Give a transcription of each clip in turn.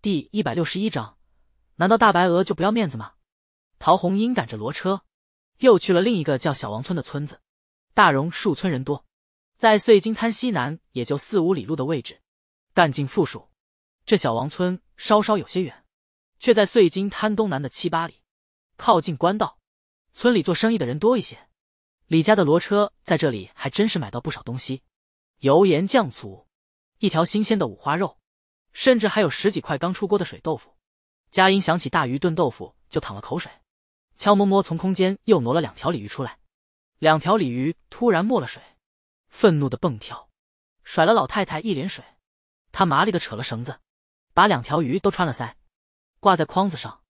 第一百六十一章，难道大白鹅就不要面子吗？陶红英赶着骡车，又去了另一个叫小王村的村子。大榕树村人多，在碎金滩西南，也就四五里路的位置，干劲富庶。这小王村稍稍有些远，却在碎金滩东南的七八里，靠近官道，村里做生意的人多一些。李家的骡车在这里还真是买到不少东西：油盐酱醋，一条新鲜的五花肉。甚至还有十几块刚出锅的水豆腐，佳音想起大鱼炖豆腐就淌了口水，悄摸摸从空间又挪了两条鲤鱼出来，两条鲤鱼突然没了水，愤怒的蹦跳，甩了老太太一脸水，她麻利的扯了绳子，把两条鱼都穿了塞，挂在筐子上，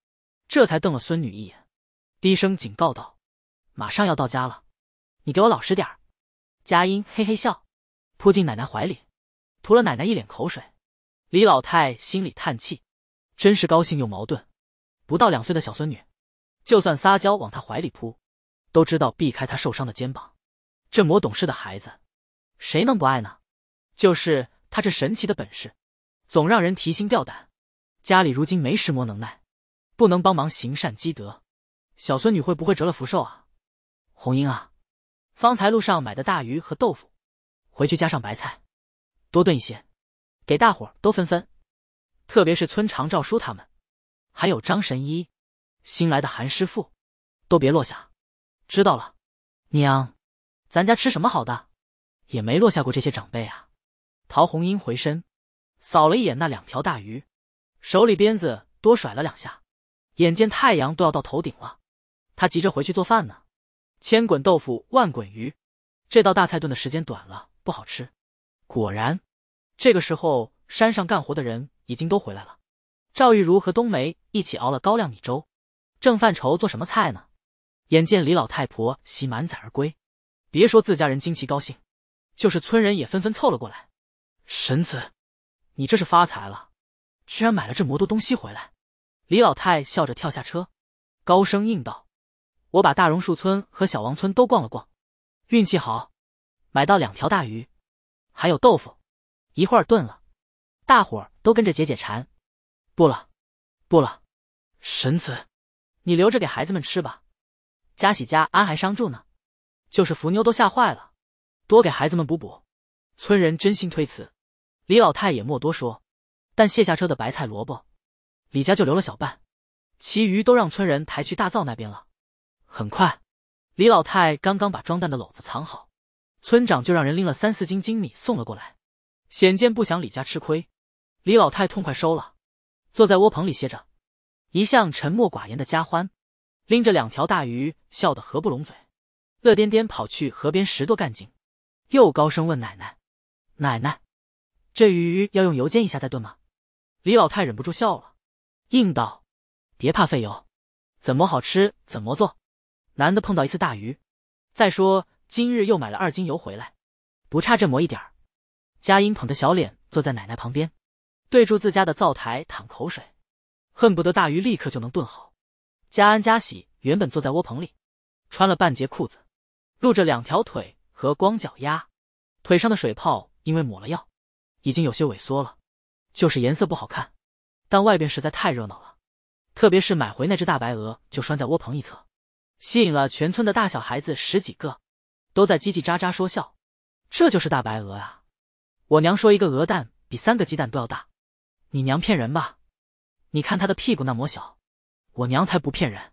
这才瞪了孙女一眼，低声警告道：“马上要到家了，你给我老实点儿。”佳音嘿嘿笑，扑进奶奶怀里，涂了奶奶一脸口水。李老太心里叹气，真是高兴又矛盾。不到两岁的小孙女，就算撒娇往他怀里扑，都知道避开他受伤的肩膀。这魔懂事的孩子，谁能不爱呢？就是他这神奇的本事，总让人提心吊胆。家里如今没石魔能耐，不能帮忙行善积德，小孙女会不会折了福寿啊？红英啊，方才路上买的大鱼和豆腐，回去加上白菜，多炖一些。给大伙都分分，特别是村长赵叔他们，还有张神医、新来的韩师傅，都别落下。知道了，娘，咱家吃什么好的，也没落下过这些长辈啊。陶红英回身，扫了一眼那两条大鱼，手里鞭子多甩了两下。眼见太阳都要到头顶了，他急着回去做饭呢。千滚豆腐万滚鱼，这道大菜炖的时间短了不好吃。果然。这个时候，山上干活的人已经都回来了。赵玉茹和冬梅一起熬了高粱米粥，正犯愁做什么菜呢？眼见李老太婆喜满载而归，别说自家人惊奇高兴，就是村人也纷纷凑了过来。神子，你这是发财了，居然买了这么多东西回来！李老太笑着跳下车，高声应道：“我把大榕树村和小王村都逛了逛，运气好，买到两条大鱼，还有豆腐。”一会儿炖了，大伙儿都跟着解解馋。不了，不了，神子，你留着给孩子们吃吧。家喜家安还伤住呢，就是福妞都吓坏了。多给孩子们补补。村人真心推辞，李老太也没多说。但卸下车的白菜萝卜，李家就留了小半，其余都让村人抬去大灶那边了。很快，李老太刚刚把装蛋的篓子藏好，村长就让人拎了三四斤精米送了过来。显见不想李家吃亏，李老太痛快收了，坐在窝棚里歇着。一向沉默寡言的家欢，拎着两条大鱼，笑得合不拢嘴，乐颠颠跑去河边拾掇干净，又高声问奶奶：“奶奶，这鱼要用油煎一下再炖吗？”李老太忍不住笑了，应道：“别怕费油，怎么好吃怎么做。难得碰到一次大鱼，再说今日又买了二斤油回来，不差这么一点儿。”佳音捧着小脸坐在奶奶旁边，对住自家的灶台淌口水，恨不得大鱼立刻就能炖好。佳安、佳喜原本坐在窝棚里，穿了半截裤子，露着两条腿和光脚丫，腿上的水泡因为抹了药，已经有些萎缩了，就是颜色不好看。但外边实在太热闹了，特别是买回那只大白鹅就拴在窝棚一侧，吸引了全村的大小孩子十几个，都在叽叽喳喳说笑。这就是大白鹅啊！我娘说一个鹅蛋比三个鸡蛋都要大，你娘骗人吧？你看她的屁股那么小，我娘才不骗人。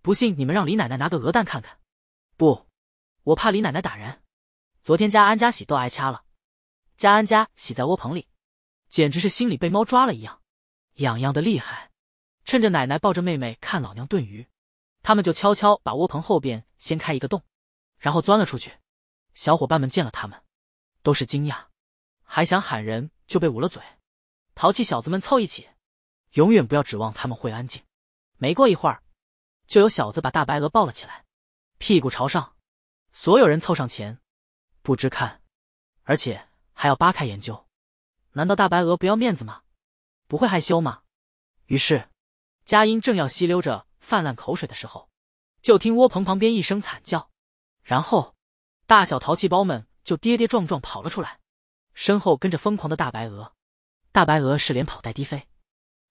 不信你们让李奶奶拿个鹅蛋看看。不，我怕李奶奶打人。昨天家安家喜都挨掐了，家安家喜在窝棚里，简直是心里被猫抓了一样，痒痒的厉害。趁着奶奶抱着妹妹看老娘炖鱼，他们就悄悄把窝棚后边掀开一个洞，然后钻了出去。小伙伴们见了他们，都是惊讶。还想喊人就被捂了嘴，淘气小子们凑一起，永远不要指望他们会安静。没过一会儿，就有小子把大白鹅抱了起来，屁股朝上，所有人凑上前，不知看，而且还要扒开研究。难道大白鹅不要面子吗？不会害羞吗？于是，佳音正要吸溜着泛滥口水的时候，就听窝棚旁边一声惨叫，然后，大小淘气包们就跌跌撞撞跑了出来。身后跟着疯狂的大白鹅，大白鹅是连跑带低飞，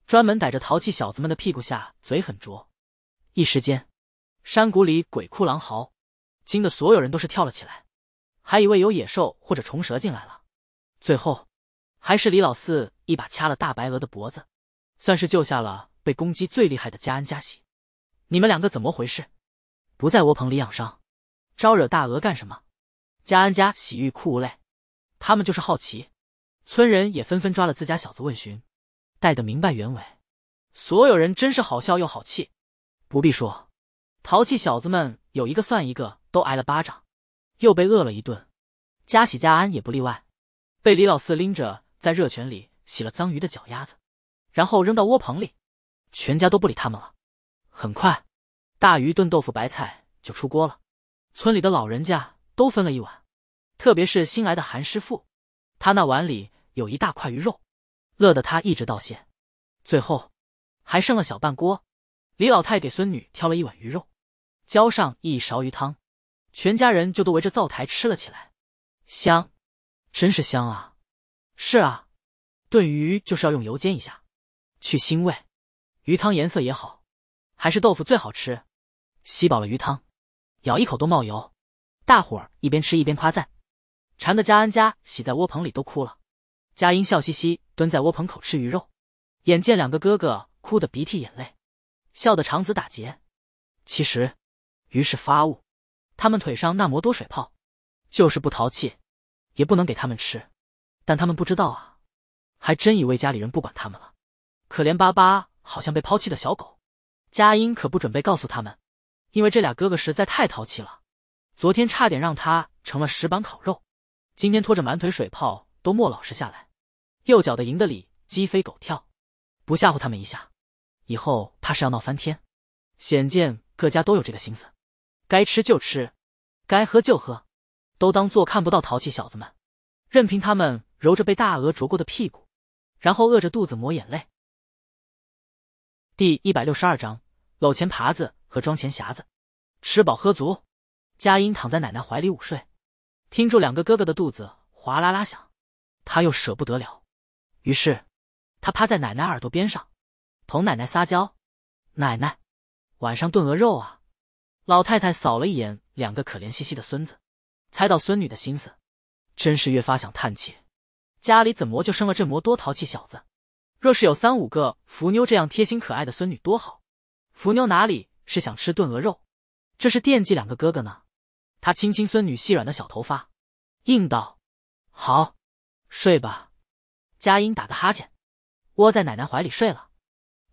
专门逮着淘气小子们的屁股下嘴狠啄。一时间，山谷里鬼哭狼嚎，惊得所有人都是跳了起来，还以为有野兽或者虫蛇进来了。最后，还是李老四一把掐了大白鹅的脖子，算是救下了被攻击最厉害的加安加喜。你们两个怎么回事？不在窝棚里养伤，招惹大鹅干什么？加安加喜欲哭无泪。他们就是好奇，村人也纷纷抓了自家小子问询，带的明白原委。所有人真是好笑又好气，不必说，淘气小子们有一个算一个都挨了巴掌，又被饿了一顿，家喜家安也不例外，被李老四拎着在热泉里洗了脏鱼的脚丫子，然后扔到窝棚里，全家都不理他们了。很快，大鱼炖豆腐白菜就出锅了，村里的老人家都分了一碗。特别是新来的韩师傅，他那碗里有一大块鱼肉，乐得他一直道谢。最后还剩了小半锅，李老太给孙女挑了一碗鱼肉，浇上一勺鱼汤，全家人就都围着灶台吃了起来。香，真是香啊！是啊，炖鱼就是要用油煎一下，去腥味。鱼汤颜色也好，还是豆腐最好吃，吸饱了鱼汤，咬一口都冒油。大伙儿一边吃一边夸赞。馋的嘉安家喜在窝棚里都哭了，嘉英笑嘻嘻蹲在窝棚口吃鱼肉，眼见两个哥哥哭得鼻涕眼泪，笑得肠子打结，其实，于是发物，他们腿上那么多水泡，就是不淘气，也不能给他们吃，但他们不知道啊，还真以为家里人不管他们了，可怜巴巴好像被抛弃的小狗，嘉英可不准备告诉他们，因为这俩哥哥实在太淘气了，昨天差点让他成了石板烤肉。今天拖着满腿水泡都莫老实下来，右脚的赢得里鸡飞狗跳，不吓唬他们一下，以后怕是要闹翻天。显见各家都有这个心思，该吃就吃，该喝就喝，都当做看不到淘气小子们，任凭他们揉着被大鹅啄过的屁股，然后饿着肚子抹眼泪。第一百六十二章搂钱耙子和装钱匣子，吃饱喝足，佳音躺在奶奶怀里午睡。听住两个哥哥的肚子哗啦啦响，他又舍不得了，于是，他趴在奶奶耳朵边上，同奶奶撒娇：“奶奶，晚上炖鹅肉啊！”老太太扫了一眼两个可怜兮兮的孙子，猜到孙女的心思，真是越发想叹气：家里怎么就生了这模多淘气小子？若是有三五个福妞这样贴心可爱的孙女多好！福妞哪里是想吃炖鹅肉，这是惦记两个哥哥呢。他亲亲孙女细软的小头发，应道：“好，睡吧。”佳音打个哈欠，窝在奶奶怀里睡了。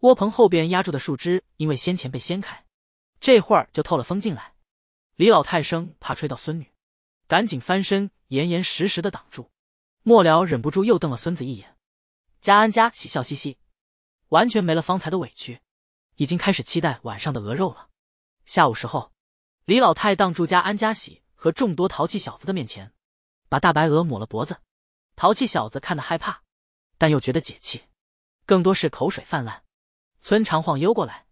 窝棚后边压住的树枝因为先前被掀开，这会儿就透了风进来。李老太生怕吹到孙女，赶紧翻身严严实实的挡住。末了忍不住又瞪了孙子一眼。佳安佳喜笑嘻嘻，完全没了方才的委屈，已经开始期待晚上的鹅肉了。下午时候。李老太当住家安家喜和众多淘气小子的面前，把大白鹅抹了脖子。淘气小子看得害怕，但又觉得解气，更多是口水泛滥。村长晃悠过来，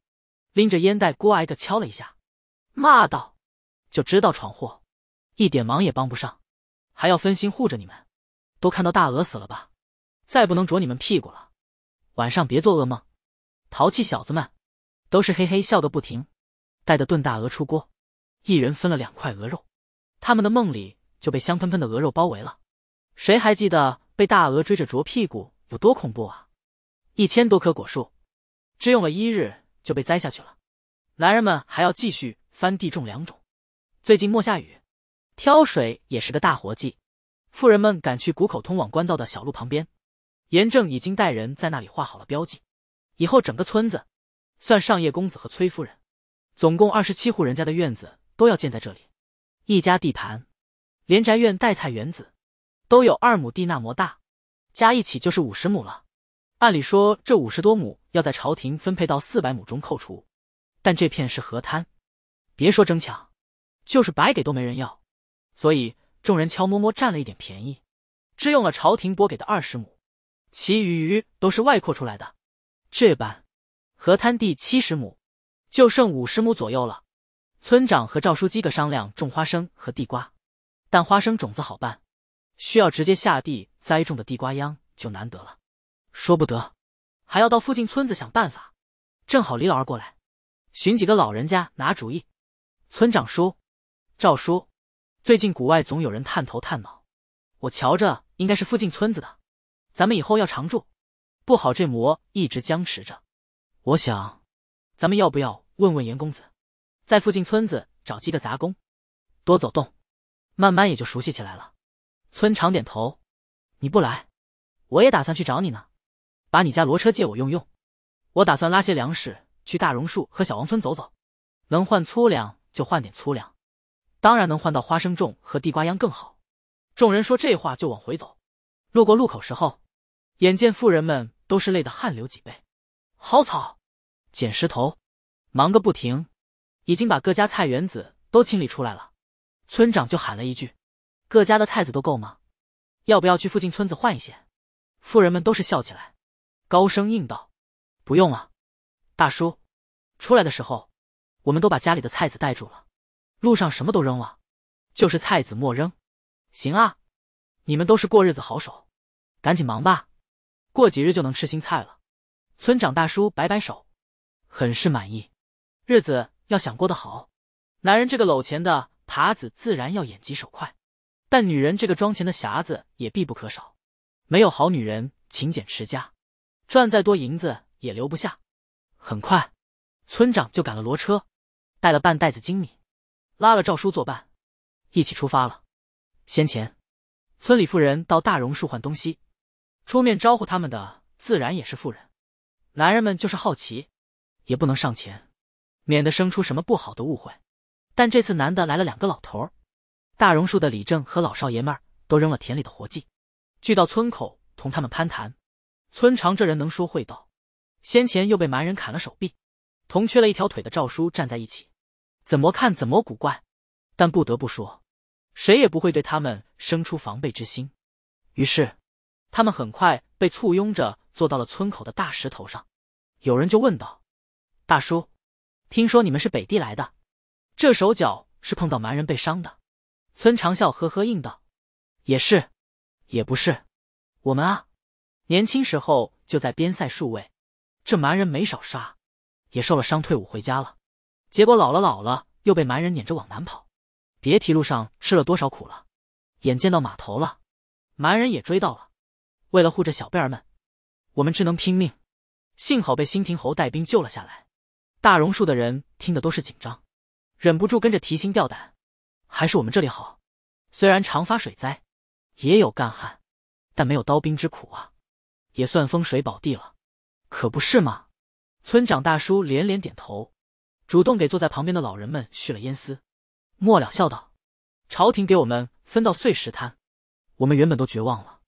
拎着烟袋锅挨个敲了一下，骂道：“就知道闯祸，一点忙也帮不上，还要分心护着你们。都看到大鹅死了吧？再不能啄你们屁股了。晚上别做噩梦。”淘气小子们都是嘿嘿笑个不停，带的炖大鹅出锅。一人分了两块鹅肉，他们的梦里就被香喷喷的鹅肉包围了。谁还记得被大鹅追着啄屁股有多恐怖啊？一千多棵果树，只用了一日就被栽下去了。男人们还要继续翻地种良种。最近莫下雨，挑水也是个大活计。富人们赶去谷口通往官道的小路旁边，严正已经带人在那里画好了标记。以后整个村子，算上叶公子和崔夫人，总共二十七户人家的院子。都要建在这里，一家地盘，连宅院带菜园子，都有二亩地那么大，加一起就是五十亩了。按理说，这五十多亩要在朝廷分配到四百亩中扣除，但这片是河滩，别说争抢，就是白给都没人要，所以众人悄摸摸占了一点便宜，只用了朝廷拨给的二十亩，其余余都是外扩出来的。这般，河滩地七十亩，就剩五十亩左右了。村长和赵书记个商量种花生和地瓜，但花生种子好办，需要直接下地栽种的地瓜秧就难得了，说不得，还要到附近村子想办法。正好李老二过来，寻几个老人家拿主意。村长叔，赵叔，最近谷外总有人探头探脑，我瞧着应该是附近村子的，咱们以后要常住，不好这魔一直僵持着。我想，咱们要不要问问严公子？在附近村子找几个杂工，多走动，慢慢也就熟悉起来了。村长点头：“你不来，我也打算去找你呢。把你家骡车借我用用，我打算拉些粮食去大榕树和小王村走走，能换粗粮就换点粗粮，当然能换到花生种和地瓜秧更好。”众人说这话就往回走，路过路口时候，眼见富人们都是累得汗流浃背，好草、捡石头，忙个不停。已经把各家菜园子都清理出来了，村长就喊了一句：“各家的菜子都够吗？要不要去附近村子换一些？”富人们都是笑起来，高声应道：“不用了，大叔，出来的时候，我们都把家里的菜籽带住了，路上什么都扔了，就是菜籽莫扔。行啊，你们都是过日子好手，赶紧忙吧，过几日就能吃新菜了。”村长大叔摆摆手，很是满意，日子。要想过得好，男人这个搂钱的耙子自然要眼疾手快，但女人这个装钱的匣子也必不可少。没有好女人勤俭持家，赚再多银子也留不下。很快，村长就赶了骡车，带了半袋子金米，拉了赵叔作伴，一起出发了。先前，村里富人到大榕树换东西，出面招呼他们的自然也是富人，男人们就是好奇，也不能上前。免得生出什么不好的误会，但这次男的来了两个老头，大榕树的李正和老少爷们儿都扔了田里的活计，聚到村口同他们攀谈。村长这人能说会道，先前又被蛮人砍了手臂，同缺了一条腿的赵叔站在一起，怎么看怎么古怪，但不得不说，谁也不会对他们生出防备之心。于是，他们很快被簇拥着坐到了村口的大石头上。有人就问道：“大叔。”听说你们是北地来的，这手脚是碰到蛮人被伤的。村长笑呵呵应道：“也是，也不是。我们啊，年轻时候就在边塞戍卫，这蛮人没少杀，也受了伤退伍回家了。结果老了老了又被蛮人撵着往南跑，别提路上吃了多少苦了。眼见到码头了，蛮人也追到了，为了护着小辈儿们，我们只能拼命。幸好被新亭侯带兵救了下来。”大榕树的人听的都是紧张，忍不住跟着提心吊胆。还是我们这里好，虽然常发水灾，也有干旱，但没有刀兵之苦啊，也算风水宝地了。可不是吗？村长大叔连连点头，主动给坐在旁边的老人们续了烟丝，末了笑道：“朝廷给我们分到碎石滩，我们原本都绝望了，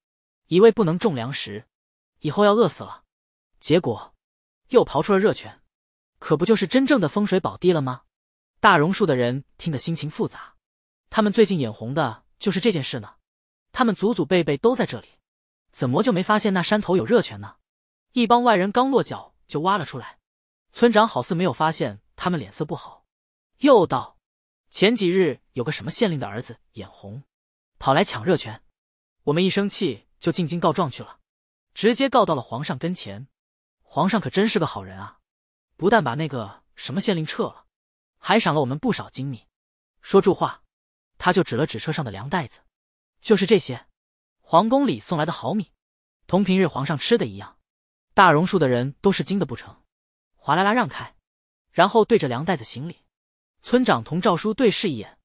以为不能种粮食，以后要饿死了。结果，又刨出了热泉。”可不就是真正的风水宝地了吗？大榕树的人听得心情复杂，他们最近眼红的就是这件事呢。他们祖祖辈辈都在这里，怎么就没发现那山头有热泉呢？一帮外人刚落脚就挖了出来。村长好似没有发现他们脸色不好，又道：前几日有个什么县令的儿子眼红，跑来抢热泉，我们一生气就进京告状去了，直接告到了皇上跟前。皇上可真是个好人啊。不但把那个什么县令撤了，还赏了我们不少金米。说住话，他就指了指车上的粮袋子，就是这些，皇宫里送来的好米，同平日皇上吃的一样。大榕树的人都是精的不成？哗啦啦，让开！然后对着粮袋子行礼。村长同赵叔对视一眼，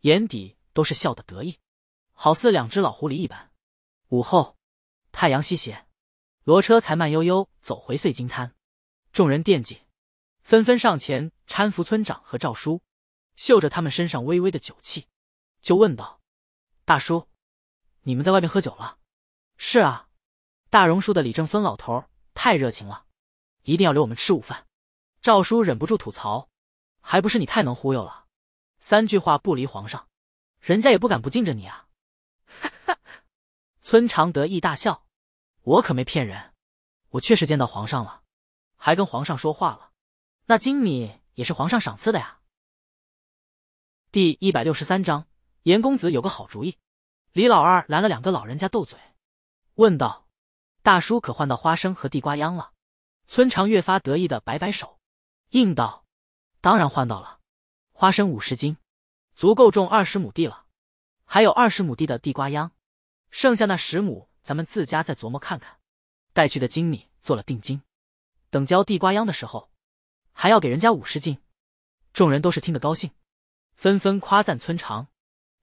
眼底都是笑的得意，好似两只老狐狸一般。午后，太阳西斜，骡车才慢悠悠走回碎金滩，众人惦记。纷纷上前搀扶村长和赵叔，嗅着他们身上微微的酒气，就问道：“大叔，你们在外面喝酒了？”“是啊，大榕树的李正孙老头太热情了，一定要留我们吃午饭。”赵叔忍不住吐槽：“还不是你太能忽悠了，三句话不离皇上，人家也不敢不敬着你啊！”哈哈，村长得意大笑：“我可没骗人，我确实见到皇上了，还跟皇上说话了。”那金米也是皇上赏赐的呀。第一百六十三章，严公子有个好主意。李老二拦了两个老人家斗嘴，问道：“大叔，可换到花生和地瓜秧了？”村长越发得意的摆摆手，应道：“当然换到了，花生五十斤，足够种二十亩地了。还有二十亩地的地瓜秧，剩下那十亩咱们自家再琢磨看看。带去的金米做了定金，等交地瓜秧的时候。”还要给人家五十斤，众人都是听得高兴，纷纷夸赞村长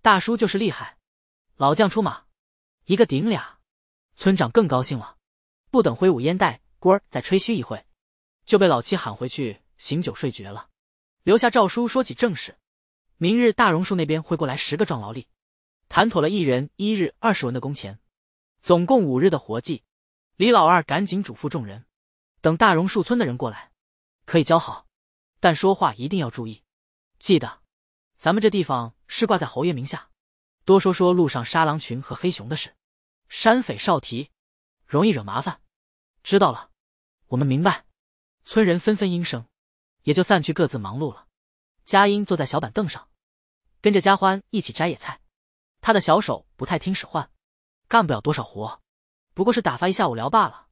大叔就是厉害，老将出马，一个顶俩。村长更高兴了，不等挥舞烟袋，官儿再吹嘘一会，就被老七喊回去醒酒睡绝了，留下赵叔说起正事。明日大榕树那边会过来十个壮劳力，谈妥了一人一日二十文的工钱，总共五日的活计。李老二赶紧嘱咐众人，等大榕树村的人过来。可以交好，但说话一定要注意。记得，咱们这地方是挂在侯爷名下。多说说路上杀狼群和黑熊的事，山匪少提，容易惹麻烦。知道了，我们明白。村人纷纷应声，也就散去，各自忙碌了。佳音坐在小板凳上，跟着佳欢一起摘野菜。他的小手不太听使唤，干不了多少活，不过是打发一下午聊罢了。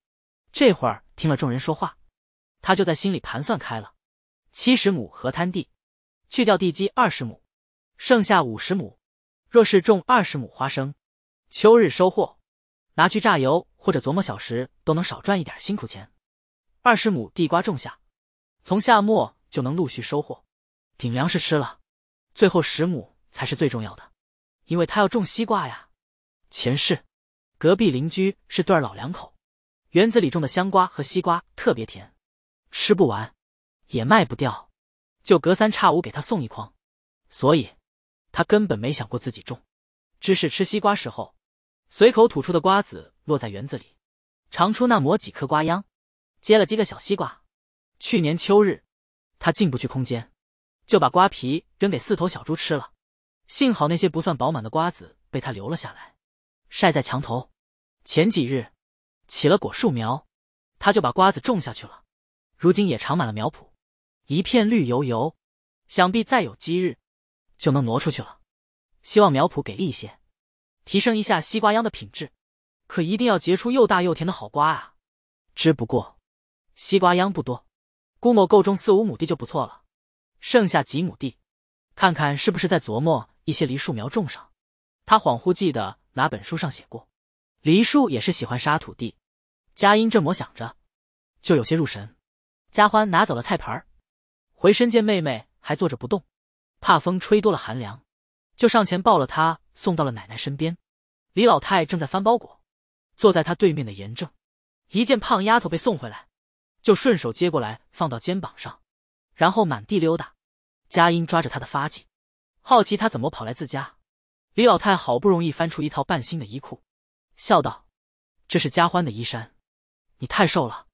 这会儿听了众人说话。他就在心里盘算开了，七十亩河滩地，去掉地基二十亩，剩下五十亩。若是种二十亩花生，秋日收获，拿去榨油或者琢磨小时，都能少赚一点辛苦钱。二十亩地瓜种下，从夏末就能陆续收获，顶粮食吃了。最后十亩才是最重要的，因为他要种西瓜呀。前世，隔壁邻居是对老两口，园子里种的香瓜和西瓜特别甜。吃不完，也卖不掉，就隔三差五给他送一筐，所以，他根本没想过自己种。只是吃西瓜时候，随口吐出的瓜子落在园子里，长出那抹几颗瓜秧，结了几个小西瓜。去年秋日，他进不去空间，就把瓜皮扔给四头小猪吃了。幸好那些不算饱满的瓜子被他留了下来，晒在墙头。前几日，起了果树苗，他就把瓜子种下去了。如今也长满了苗圃，一片绿油油，想必再有几日，就能挪出去了。希望苗圃给力一些，提升一下西瓜秧的品质，可一定要结出又大又甜的好瓜啊！只不过，西瓜秧不多，估摸够种四五亩地就不错了，剩下几亩地，看看是不是在琢磨一些梨树苗种上。他恍惚记得哪本书上写过，梨树也是喜欢沙土地。佳音这么想着，就有些入神。家欢拿走了菜盘儿，回身见妹妹还坐着不动，怕风吹多了寒凉，就上前抱了她，送到了奶奶身边。李老太正在翻包裹，坐在她对面的严正，一见胖丫头被送回来，就顺手接过来放到肩膀上，然后满地溜达。佳英抓着她的发髻，好奇她怎么跑来自家。李老太好不容易翻出一套半新的衣裤，笑道：“这是家欢的衣衫，你太瘦了。”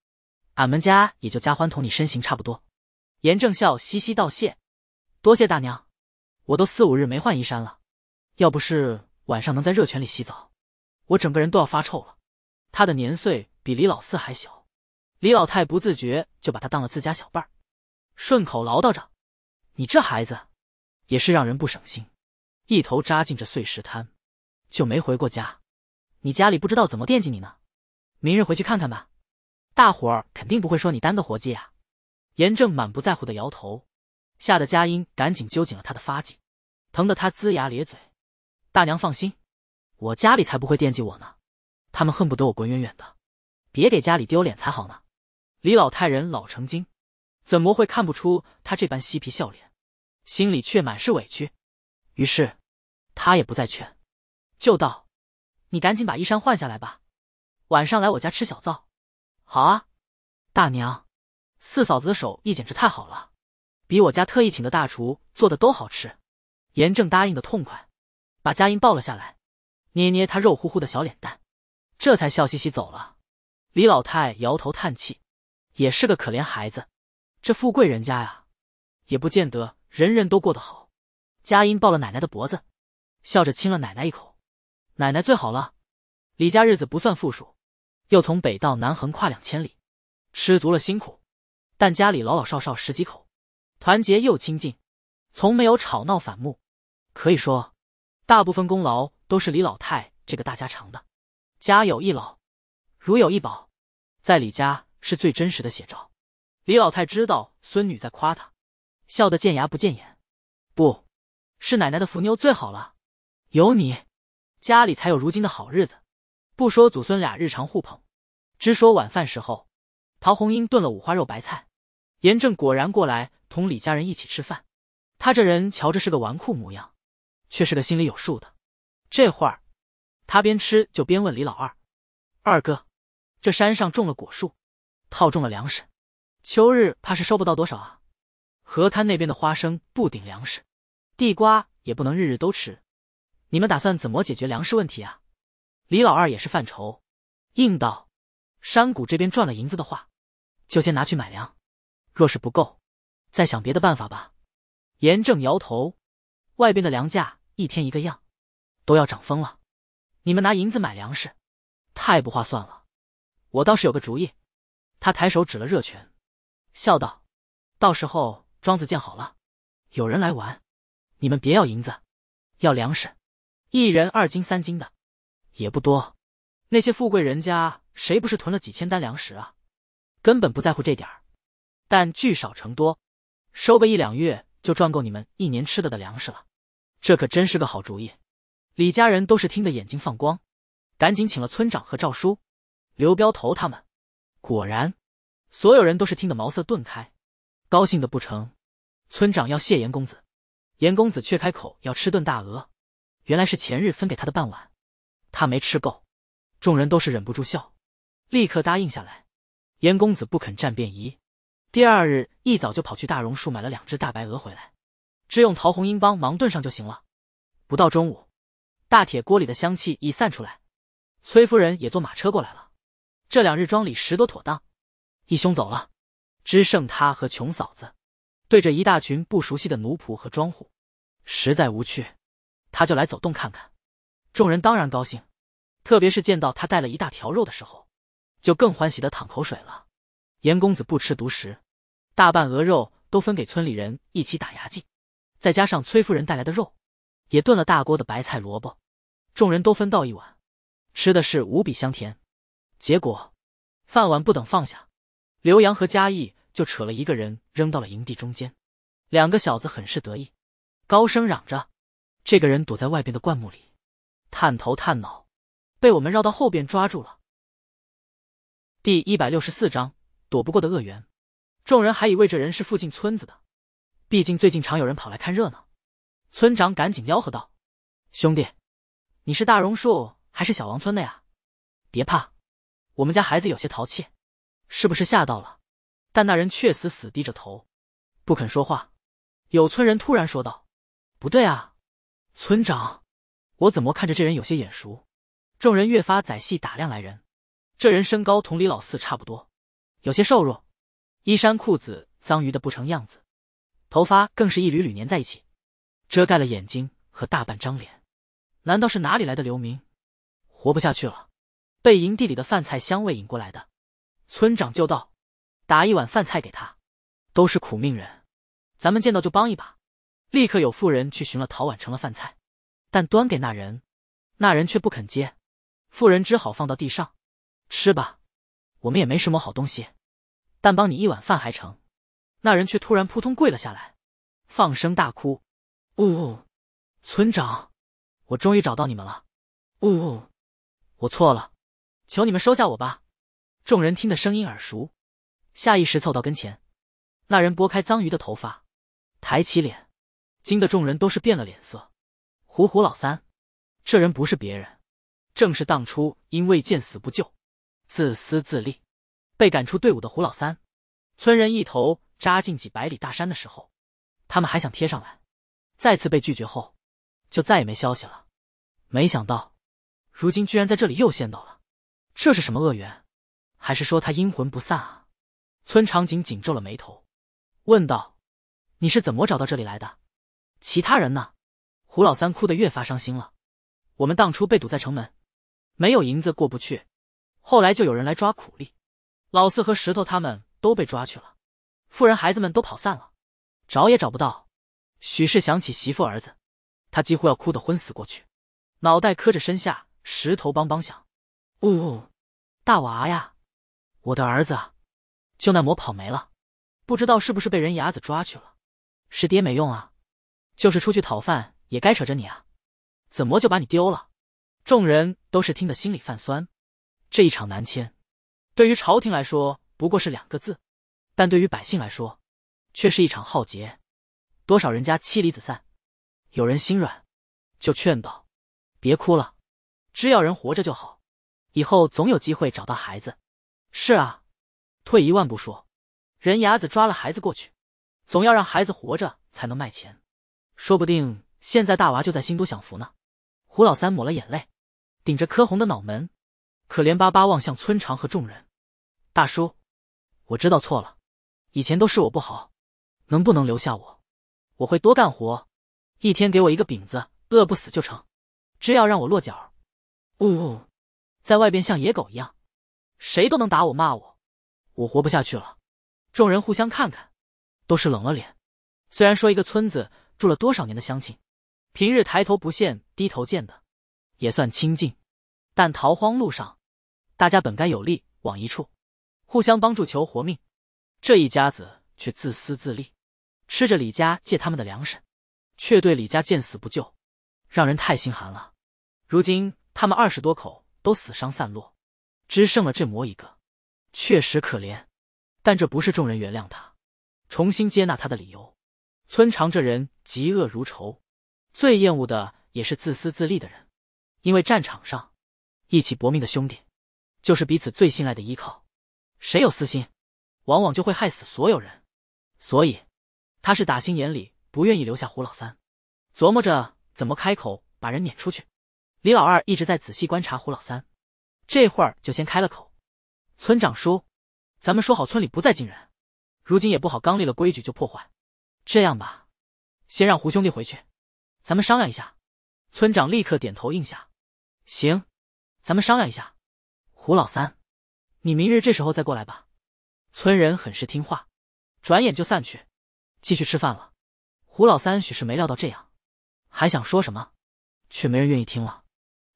俺们家也就家欢同你身形差不多，严正孝嘻嘻道谢，多谢大娘，我都四五日没换衣衫了，要不是晚上能在热泉里洗澡，我整个人都要发臭了。他的年岁比李老四还小，李老太不自觉就把他当了自家小辈，顺口唠叨着：“你这孩子，也是让人不省心，一头扎进这碎石滩，就没回过家，你家里不知道怎么惦记你呢，明日回去看看吧。”大伙儿肯定不会说你单个活计啊！严正满不在乎的摇头，吓得佳音赶紧揪紧了他的发髻，疼得他龇牙咧嘴。大娘放心，我家里才不会惦记我呢，他们恨不得我滚远远的，别给家里丢脸才好呢。李老太人老成精，怎么会看不出他这般嬉皮笑脸，心里却满是委屈。于是，他也不再劝，就道：“你赶紧把衣衫换下来吧，晚上来我家吃小灶。”好啊，大娘，四嫂子的手艺简直太好了，比我家特意请的大厨做的都好吃。严正答应的痛快，把佳音抱了下来，捏捏她肉乎乎的小脸蛋，这才笑嘻嘻走了。李老太摇头叹气，也是个可怜孩子，这富贵人家呀，也不见得人人都过得好。佳音抱了奶奶的脖子，笑着亲了奶奶一口，奶奶最好了。李家日子不算富庶。又从北到南横跨两千里，吃足了辛苦，但家里老老少少十几口，团结又亲近，从没有吵闹反目，可以说，大部分功劳都是李老太这个大家长的。家有一老，如有一宝，在李家是最真实的写照。李老太知道孙女在夸她，笑得见牙不见眼。不，是奶奶的福妞最好了，有你，家里才有如今的好日子。不说祖孙俩日常互捧，只说晚饭时候，陶红英炖了五花肉白菜，严正果然过来同李家人一起吃饭。他这人瞧着是个纨绔模样，却是个心里有数的。这会儿，他边吃就边问李老二：“二哥，这山上种了果树，套种了粮食，秋日怕是收不到多少啊。河滩那边的花生不顶粮食，地瓜也不能日日都吃，你们打算怎么解决粮食问题啊？”李老二也是犯愁，应道：“山谷这边赚了银子的话，就先拿去买粮；若是不够，再想别的办法吧。”严正摇头：“外边的粮价一天一个样，都要涨疯了。你们拿银子买粮食，太不划算了。”我倒是有个主意，他抬手指了热泉，笑道：“到时候庄子建好了，有人来玩，你们别要银子，要粮食，一人二斤三斤的。”也不多，那些富贵人家谁不是囤了几千担粮食啊？根本不在乎这点儿。但聚少成多，收个一两月就赚够你们一年吃的的粮食了。这可真是个好主意！李家人都是听得眼睛放光，赶紧请了村长和赵叔、刘镖头他们。果然，所有人都是听得茅塞顿开，高兴的不成。村长要谢严公子，严公子却开口要吃顿大鹅，原来是前日分给他的半碗。他没吃够，众人都是忍不住笑，立刻答应下来。严公子不肯占便宜，第二日一早就跑去大榕树买了两只大白鹅回来，只用陶红英帮忙炖上就行了。不到中午，大铁锅里的香气已散出来，崔夫人也坐马车过来了。这两日庄里拾掇妥当，义兄走了，只剩他和穷嫂子，对着一大群不熟悉的奴仆和庄户，实在无趣，他就来走动看看。众人当然高兴，特别是见到他带了一大条肉的时候，就更欢喜的淌口水了。严公子不吃独食，大半鹅肉都分给村里人一起打牙祭，再加上崔夫人带来的肉，也炖了大锅的白菜萝卜，众人都分到一碗，吃的是无比香甜。结果饭碗不等放下，刘洋和嘉义就扯了一个人扔到了营地中间，两个小子很是得意，高声嚷着：“这个人躲在外边的灌木里。”探头探脑，被我们绕到后边抓住了。第一百六十四章，躲不过的恶缘。众人还以为这人是附近村子的，毕竟最近常有人跑来看热闹。村长赶紧吆喝道：“兄弟，你是大榕树还是小王村的呀？别怕，我们家孩子有些淘气，是不是吓到了？”但那人却死死低着头，不肯说话。有村人突然说道：“不对啊，村长。”我怎么看着这人有些眼熟？众人越发仔细打量来人，这人身高同李老四差不多，有些瘦弱，衣衫裤子脏鱼的不成样子，头发更是一缕缕粘在一起，遮盖了眼睛和大半张脸。难道是哪里来的流民？活不下去了，被营地里的饭菜香味引过来的。村长就道：“打一碗饭菜给他，都是苦命人，咱们见到就帮一把。”立刻有妇人去寻了陶碗盛了饭菜。但端给那人，那人却不肯接，妇人只好放到地上，吃吧，我们也没什么好东西，但帮你一碗饭还成。那人却突然扑通跪了下来，放声大哭：“呜呜，村长，我终于找到你们了，呜呜，我错了，求你们收下我吧。”众人听得声音耳熟，下意识凑到跟前。那人拨开脏鱼的头发，抬起脸，惊得众人都是变了脸色。胡胡老三，这人不是别人，正是当初因未见死不救、自私自利，被赶出队伍的胡老三。村人一头扎进几百里大山的时候，他们还想贴上来，再次被拒绝后，就再也没消息了。没想到，如今居然在这里又见到了，这是什么恶缘？还是说他阴魂不散啊？村长景紧皱了眉头，问道：“你是怎么找到这里来的？其他人呢？”胡老三哭得越发伤心了。我们当初被堵在城门，没有银子过不去。后来就有人来抓苦力，老四和石头他们都被抓去了。妇人孩子们都跑散了，找也找不到。许是想起媳妇儿子，他几乎要哭得昏死过去，脑袋磕着身下石头梆梆响。呜，大娃呀，我的儿子啊，就那魔跑没了，不知道是不是被人牙子抓去了。是爹没用啊，就是出去讨饭。也该扯着你啊，怎么就把你丢了？众人都是听得心里泛酸。这一场南迁，对于朝廷来说不过是两个字，但对于百姓来说，却是一场浩劫。多少人家妻离子散，有人心软，就劝道：“别哭了，只要人活着就好，以后总有机会找到孩子。”是啊，退一万步说，人牙子抓了孩子过去，总要让孩子活着才能卖钱，说不定。现在大娃就在新都享福呢，胡老三抹了眼泪，顶着磕红的脑门，可怜巴巴望向村长和众人：“大叔，我知道错了，以前都是我不好，能不能留下我？我会多干活，一天给我一个饼子，饿不死就成。只要让我落脚，呜呜，在外边像野狗一样，谁都能打我骂我，我活不下去了。”众人互相看看，都是冷了脸。虽然说一个村子住了多少年的乡亲。平日抬头不见，低头见的，也算清净。但逃荒路上，大家本该有力往一处，互相帮助求活命。这一家子却自私自利，吃着李家借他们的粮食，却对李家见死不救，让人太心寒了。如今他们二十多口都死伤散落，只剩了这魔一个，确实可怜。但这不是众人原谅他、重新接纳他的理由。村长这人嫉恶如仇。最厌恶的也是自私自利的人，因为战场上一起搏命的兄弟，就是彼此最信赖的依靠。谁有私心，往往就会害死所有人。所以，他是打心眼里不愿意留下胡老三，琢磨着怎么开口把人撵出去。李老二一直在仔细观察胡老三，这会儿就先开了口：“村长叔，咱们说好村里不再进人，如今也不好刚立了规矩就破坏。这样吧，先让胡兄弟回去。”咱们商量一下，村长立刻点头应下。行，咱们商量一下。胡老三，你明日这时候再过来吧。村人很是听话，转眼就散去，继续吃饭了。胡老三许是没料到这样，还想说什么，却没人愿意听了。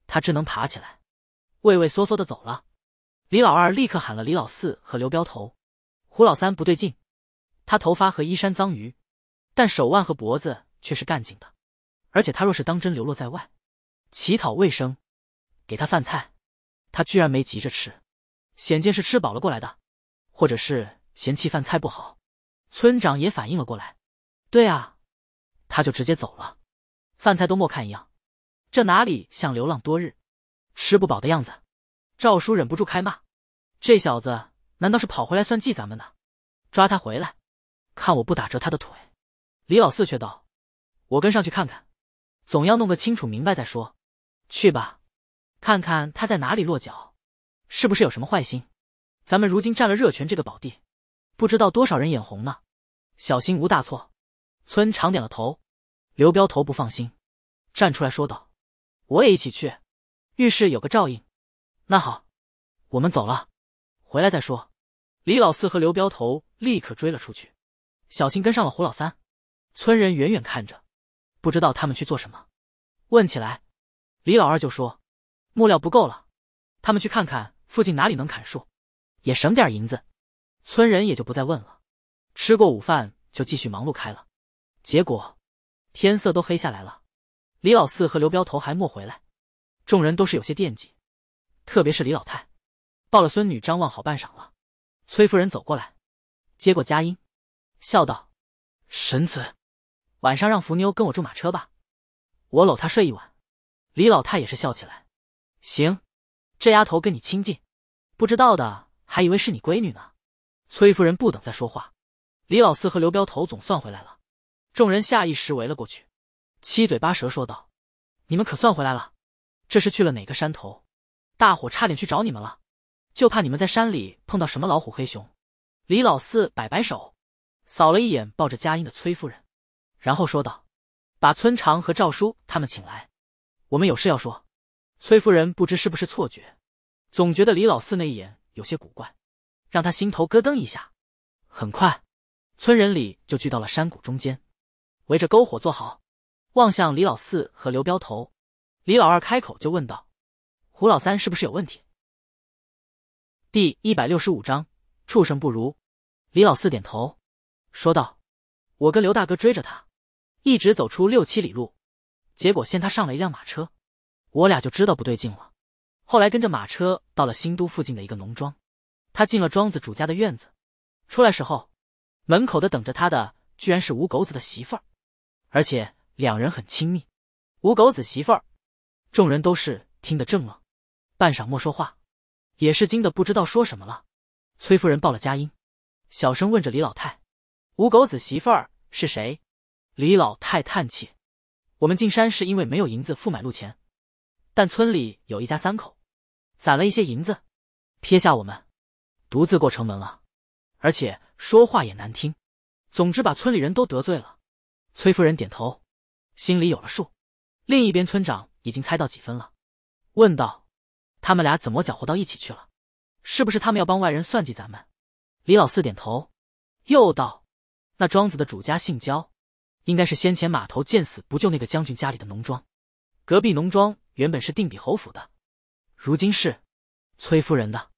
他只能爬起来，畏畏缩缩的走了。李老二立刻喊了李老四和刘镖头。胡老三不对劲，他头发和衣衫脏鱼，但手腕和脖子却是干净的。而且他若是当真流落在外，乞讨卫生，给他饭菜，他居然没急着吃，显见是吃饱了过来的，或者是嫌弃饭菜不好。村长也反应了过来，对啊，他就直接走了，饭菜都莫看一样，这哪里像流浪多日吃不饱的样子？赵叔忍不住开骂：“这小子难道是跑回来算计咱们的？抓他回来，看我不打折他的腿！”李老四却道：“我跟上去看看。”总要弄个清楚明白再说，去吧，看看他在哪里落脚，是不是有什么坏心？咱们如今占了热泉这个宝地，不知道多少人眼红呢，小心无大错。村长点了头，刘镖头不放心，站出来说道：“我也一起去，遇事有个照应。”那好，我们走了，回来再说。李老四和刘镖头立刻追了出去，小心跟上了胡老三。村人远远看着。不知道他们去做什么，问起来，李老二就说，木料不够了，他们去看看附近哪里能砍树，也省点银子，村人也就不再问了。吃过午饭就继续忙碌开了，结果天色都黑下来了，李老四和刘镖头还没回来，众人都是有些惦记，特别是李老太，抱了孙女张望好半晌了。崔夫人走过来，接过佳音，笑道：“神子。”晚上让福妞跟我住马车吧，我搂她睡一晚。李老太也是笑起来，行，这丫头跟你亲近，不知道的还以为是你闺女呢。崔夫人不等再说话，李老四和刘镖头总算回来了，众人下意识围了过去，七嘴八舌说道：“你们可算回来了，这是去了哪个山头？大伙差点去找你们了，就怕你们在山里碰到什么老虎黑熊。”李老四摆摆手，扫了一眼抱着佳音的崔夫人。然后说道：“把村长和赵叔他们请来，我们有事要说。”崔夫人不知是不是错觉，总觉得李老四那一眼有些古怪，让她心头咯噔一下。很快，村人里就聚到了山谷中间，围着篝火坐好，望向李老四和刘镖头。李老二开口就问道：“胡老三是不是有问题？”第一百六十五章：畜生不如。李老四点头说道：“我跟刘大哥追着他。”一直走出六七里路，结果先他上了一辆马车，我俩就知道不对劲了。后来跟着马车到了新都附近的一个农庄，他进了庄子主家的院子，出来时候，门口的等着他的居然是吴狗子的媳妇儿，而且两人很亲密。吴狗子媳妇儿，众人都是听得怔了，半晌没说话，也是惊得不知道说什么了。崔夫人报了佳音，小声问着李老太：“吴狗子媳妇儿是谁？”李老太叹气：“我们进山是因为没有银子付买路钱，但村里有一家三口，攒了一些银子，撇下我们，独自过城门了。而且说话也难听，总之把村里人都得罪了。”崔夫人点头，心里有了数。另一边，村长已经猜到几分了，问道：“他们俩怎么搅和到一起去了？是不是他们要帮外人算计咱们？”李老四点头，又道：“那庄子的主家姓焦。”应该是先前码头见死不救那个将军家里的农庄，隔壁农庄原本是定比侯府的，如今是崔夫人的。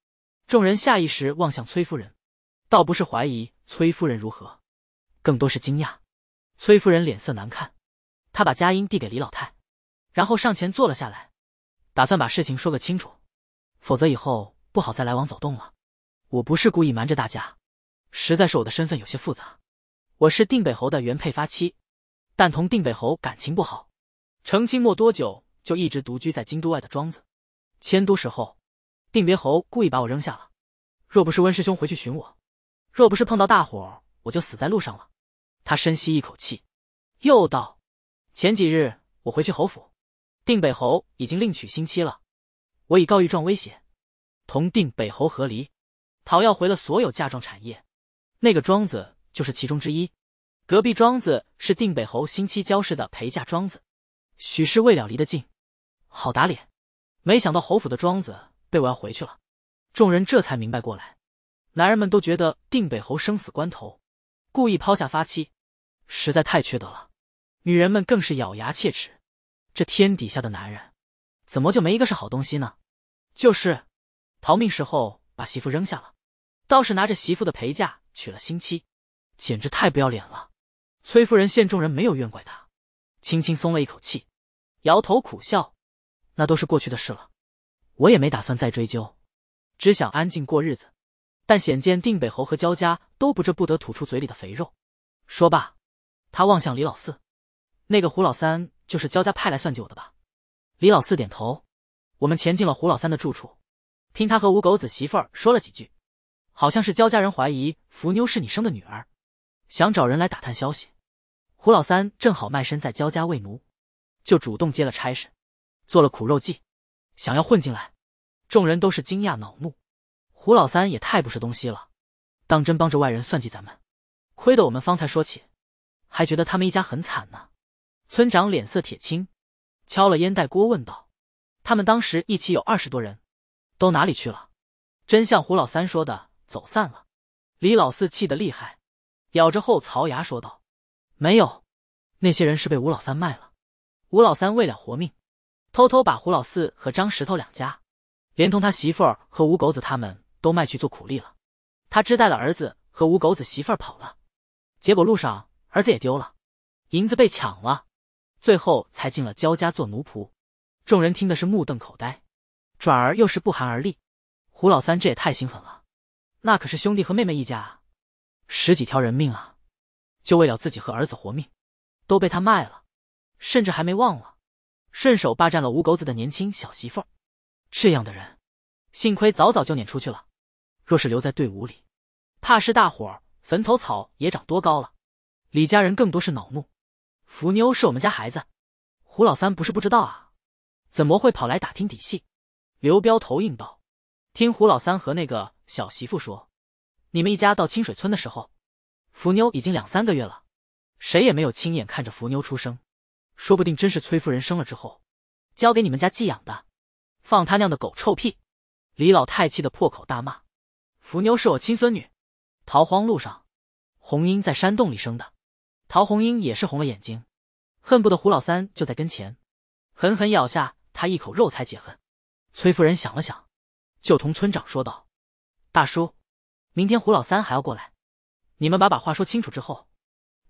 众人下意识望向崔夫人，倒不是怀疑崔夫人如何，更多是惊讶。崔夫人脸色难看，她把佳音递给李老太，然后上前坐了下来，打算把事情说个清楚，否则以后不好再来往走动了。我不是故意瞒着大家，实在是我的身份有些复杂。我是定北侯的原配发妻，但同定北侯感情不好。成亲没多久，就一直独居在京都外的庄子。迁都时候，定别侯故意把我扔下了。若不是温师兄回去寻我，若不是碰到大伙儿，我就死在路上了。他深吸一口气，又道：“前几日我回去侯府，定北侯已经另娶新妻了。我以告御状威胁，同定北侯和离，讨要回了所有嫁妆产业。那个庄子。”就是其中之一，隔壁庄子是定北侯新妻焦氏的陪嫁庄子，许氏未了离得近，好打脸。没想到侯府的庄子被我要回去了，众人这才明白过来。男人们都觉得定北侯生死关头，故意抛下发妻，实在太缺德了。女人们更是咬牙切齿，这天底下的男人，怎么就没一个是好东西呢？就是，逃命时候把媳妇扔下了，倒是拿着媳妇的陪嫁娶了新妻。简直太不要脸了！崔夫人见众人没有怨怪她，轻轻松了一口气，摇头苦笑：“那都是过去的事了，我也没打算再追究，只想安静过日子。”但显见定北侯和焦家都不这不得吐出嘴里的肥肉。说罢，他望向李老四：“那个胡老三就是焦家派来算计我的吧？”李老四点头：“我们前进了胡老三的住处，听他和吴狗子媳妇儿说了几句，好像是焦家人怀疑福妞是你生的女儿。”想找人来打探消息，胡老三正好卖身在焦家为奴，就主动接了差事，做了苦肉计，想要混进来。众人都是惊讶恼怒，胡老三也太不是东西了，当真帮着外人算计咱们，亏得我们方才说起，还觉得他们一家很惨呢。村长脸色铁青，敲了烟袋锅问道：“他们当时一起有二十多人，都哪里去了？真像胡老三说的走散了？”李老四气得厉害。咬着后槽牙说道：“没有，那些人是被吴老三卖了。吴老三为了活命，偷偷把胡老四和张石头两家，连同他媳妇儿和吴狗子他们都卖去做苦力了。他只带了儿子和吴狗子媳妇儿跑了，结果路上儿子也丢了，银子被抢了，最后才进了焦家做奴仆。众人听的是目瞪口呆，转而又是不寒而栗。胡老三这也太心狠了，那可是兄弟和妹妹一家。”十几条人命啊，就为了自己和儿子活命，都被他卖了，甚至还没忘了，顺手霸占了吴狗子的年轻小媳妇儿。这样的人，幸亏早早就撵出去了，若是留在队伍里，怕是大伙儿坟头草也长多高了。李家人更多是恼怒，福妞是我们家孩子，胡老三不是不知道啊，怎么会跑来打听底细？刘彪头应道：“听胡老三和那个小媳妇说。”你们一家到清水村的时候，福妞已经两三个月了，谁也没有亲眼看着福妞出生，说不定真是崔夫人生了之后，交给你们家寄养的，放他娘的狗臭屁！李老太气得破口大骂：“福妞是我亲孙女，逃荒路上，红英在山洞里生的，陶红英也是红了眼睛，恨不得胡老三就在跟前，狠狠咬下他一口肉才解恨。”崔夫人想了想，就同村长说道：“大叔。”明天胡老三还要过来，你们把把话说清楚之后，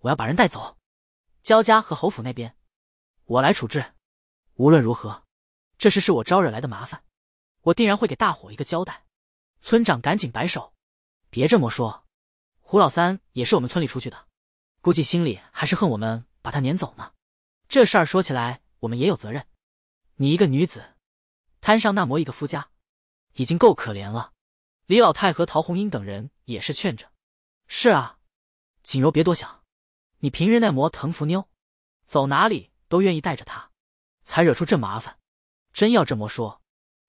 我要把人带走。焦家和侯府那边，我来处置。无论如何，这事是我招惹来的麻烦，我定然会给大伙一个交代。村长，赶紧摆手，别这么说。胡老三也是我们村里出去的，估计心里还是恨我们把他撵走呢。这事儿说起来，我们也有责任。你一个女子，摊上那么一个夫家，已经够可怜了。李老太和陶红英等人也是劝着：“是啊，锦柔别多想。你平日那魔疼福妞，走哪里都愿意带着她，才惹出这麻烦。真要这么说，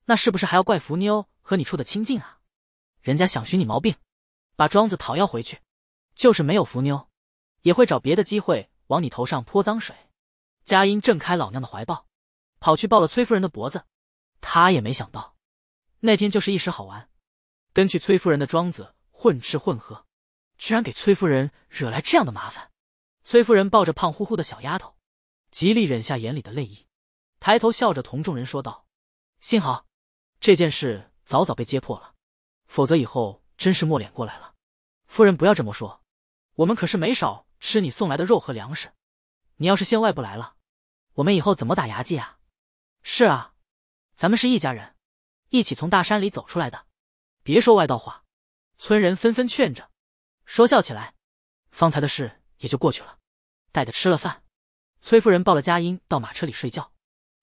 那是不是还要怪福妞和你处的亲近啊？人家想寻你毛病，把庄子讨要回去，就是没有福妞，也会找别的机会往你头上泼脏水。”佳音挣开老娘的怀抱，跑去抱了崔夫人的脖子。她也没想到，那天就是一时好玩。跟去崔夫人的庄子混吃混喝，居然给崔夫人惹来这样的麻烦。崔夫人抱着胖乎乎的小丫头，极力忍下眼里的泪意，抬头笑着同众人说道：“幸好这件事早早被揭破了，否则以后真是没脸过来了。”夫人不要这么说，我们可是没少吃你送来的肉和粮食。你要是县外不来了，我们以后怎么打牙祭啊？是啊，咱们是一家人，一起从大山里走出来的。别说外道话，村人纷纷劝着，说笑起来。方才的事也就过去了。带着吃了饭，崔夫人抱了佳音到马车里睡觉，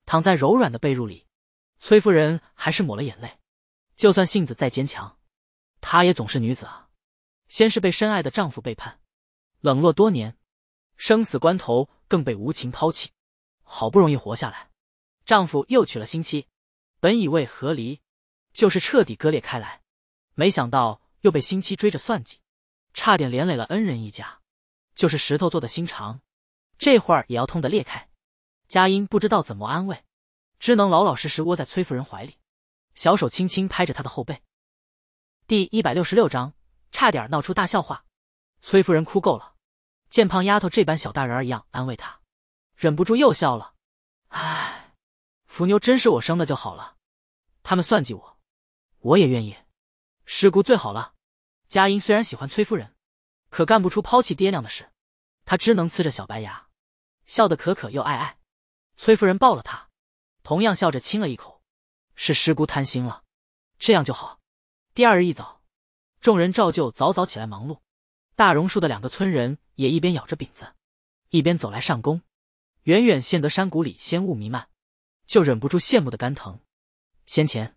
躺在柔软的被褥里，崔夫人还是抹了眼泪。就算性子再坚强，她也总是女子啊。先是被深爱的丈夫背叛，冷落多年，生死关头更被无情抛弃，好不容易活下来，丈夫又娶了新妻，本以为和离就是彻底割裂开来。没想到又被新妻追着算计，差点连累了恩人一家。就是石头做的心肠，这会儿也要痛得裂开。佳音不知道怎么安慰，只能老老实实窝在崔夫人怀里，小手轻轻拍着她的后背。第一百六十六章差点闹出大笑话。崔夫人哭够了，见胖丫头这般小大人儿一样安慰她，忍不住又笑了。唉，福妞真是我生的就好了。他们算计我，我也愿意。师姑最好了，佳音虽然喜欢崔夫人，可干不出抛弃爹娘的事，她只能呲着小白牙，笑得可可又爱爱。崔夫人抱了她，同样笑着亲了一口。是师姑贪心了，这样就好。第二日一早，众人照旧早早起来忙碌，大榕树的两个村人也一边咬着饼子，一边走来上工。远远见得山谷里仙雾弥漫，就忍不住羡慕的肝疼。先前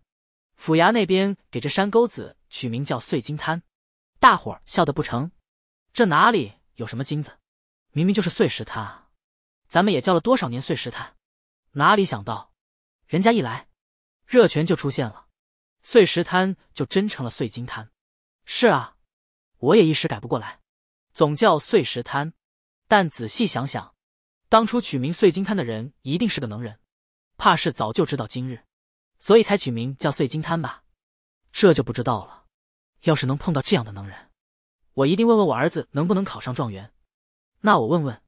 府衙那边给这山沟子。取名叫碎金滩，大伙儿笑得不成。这哪里有什么金子？明明就是碎石滩啊！咱们也叫了多少年碎石滩，哪里想到人家一来，热泉就出现了，碎石滩就真成了碎金滩。是啊，我也一时改不过来，总叫碎石滩。但仔细想想，当初取名碎金滩的人一定是个能人，怕是早就知道今日，所以才取名叫碎金滩吧。这就不知道了。要是能碰到这样的能人，我一定问问我儿子能不能考上状元。那我问问，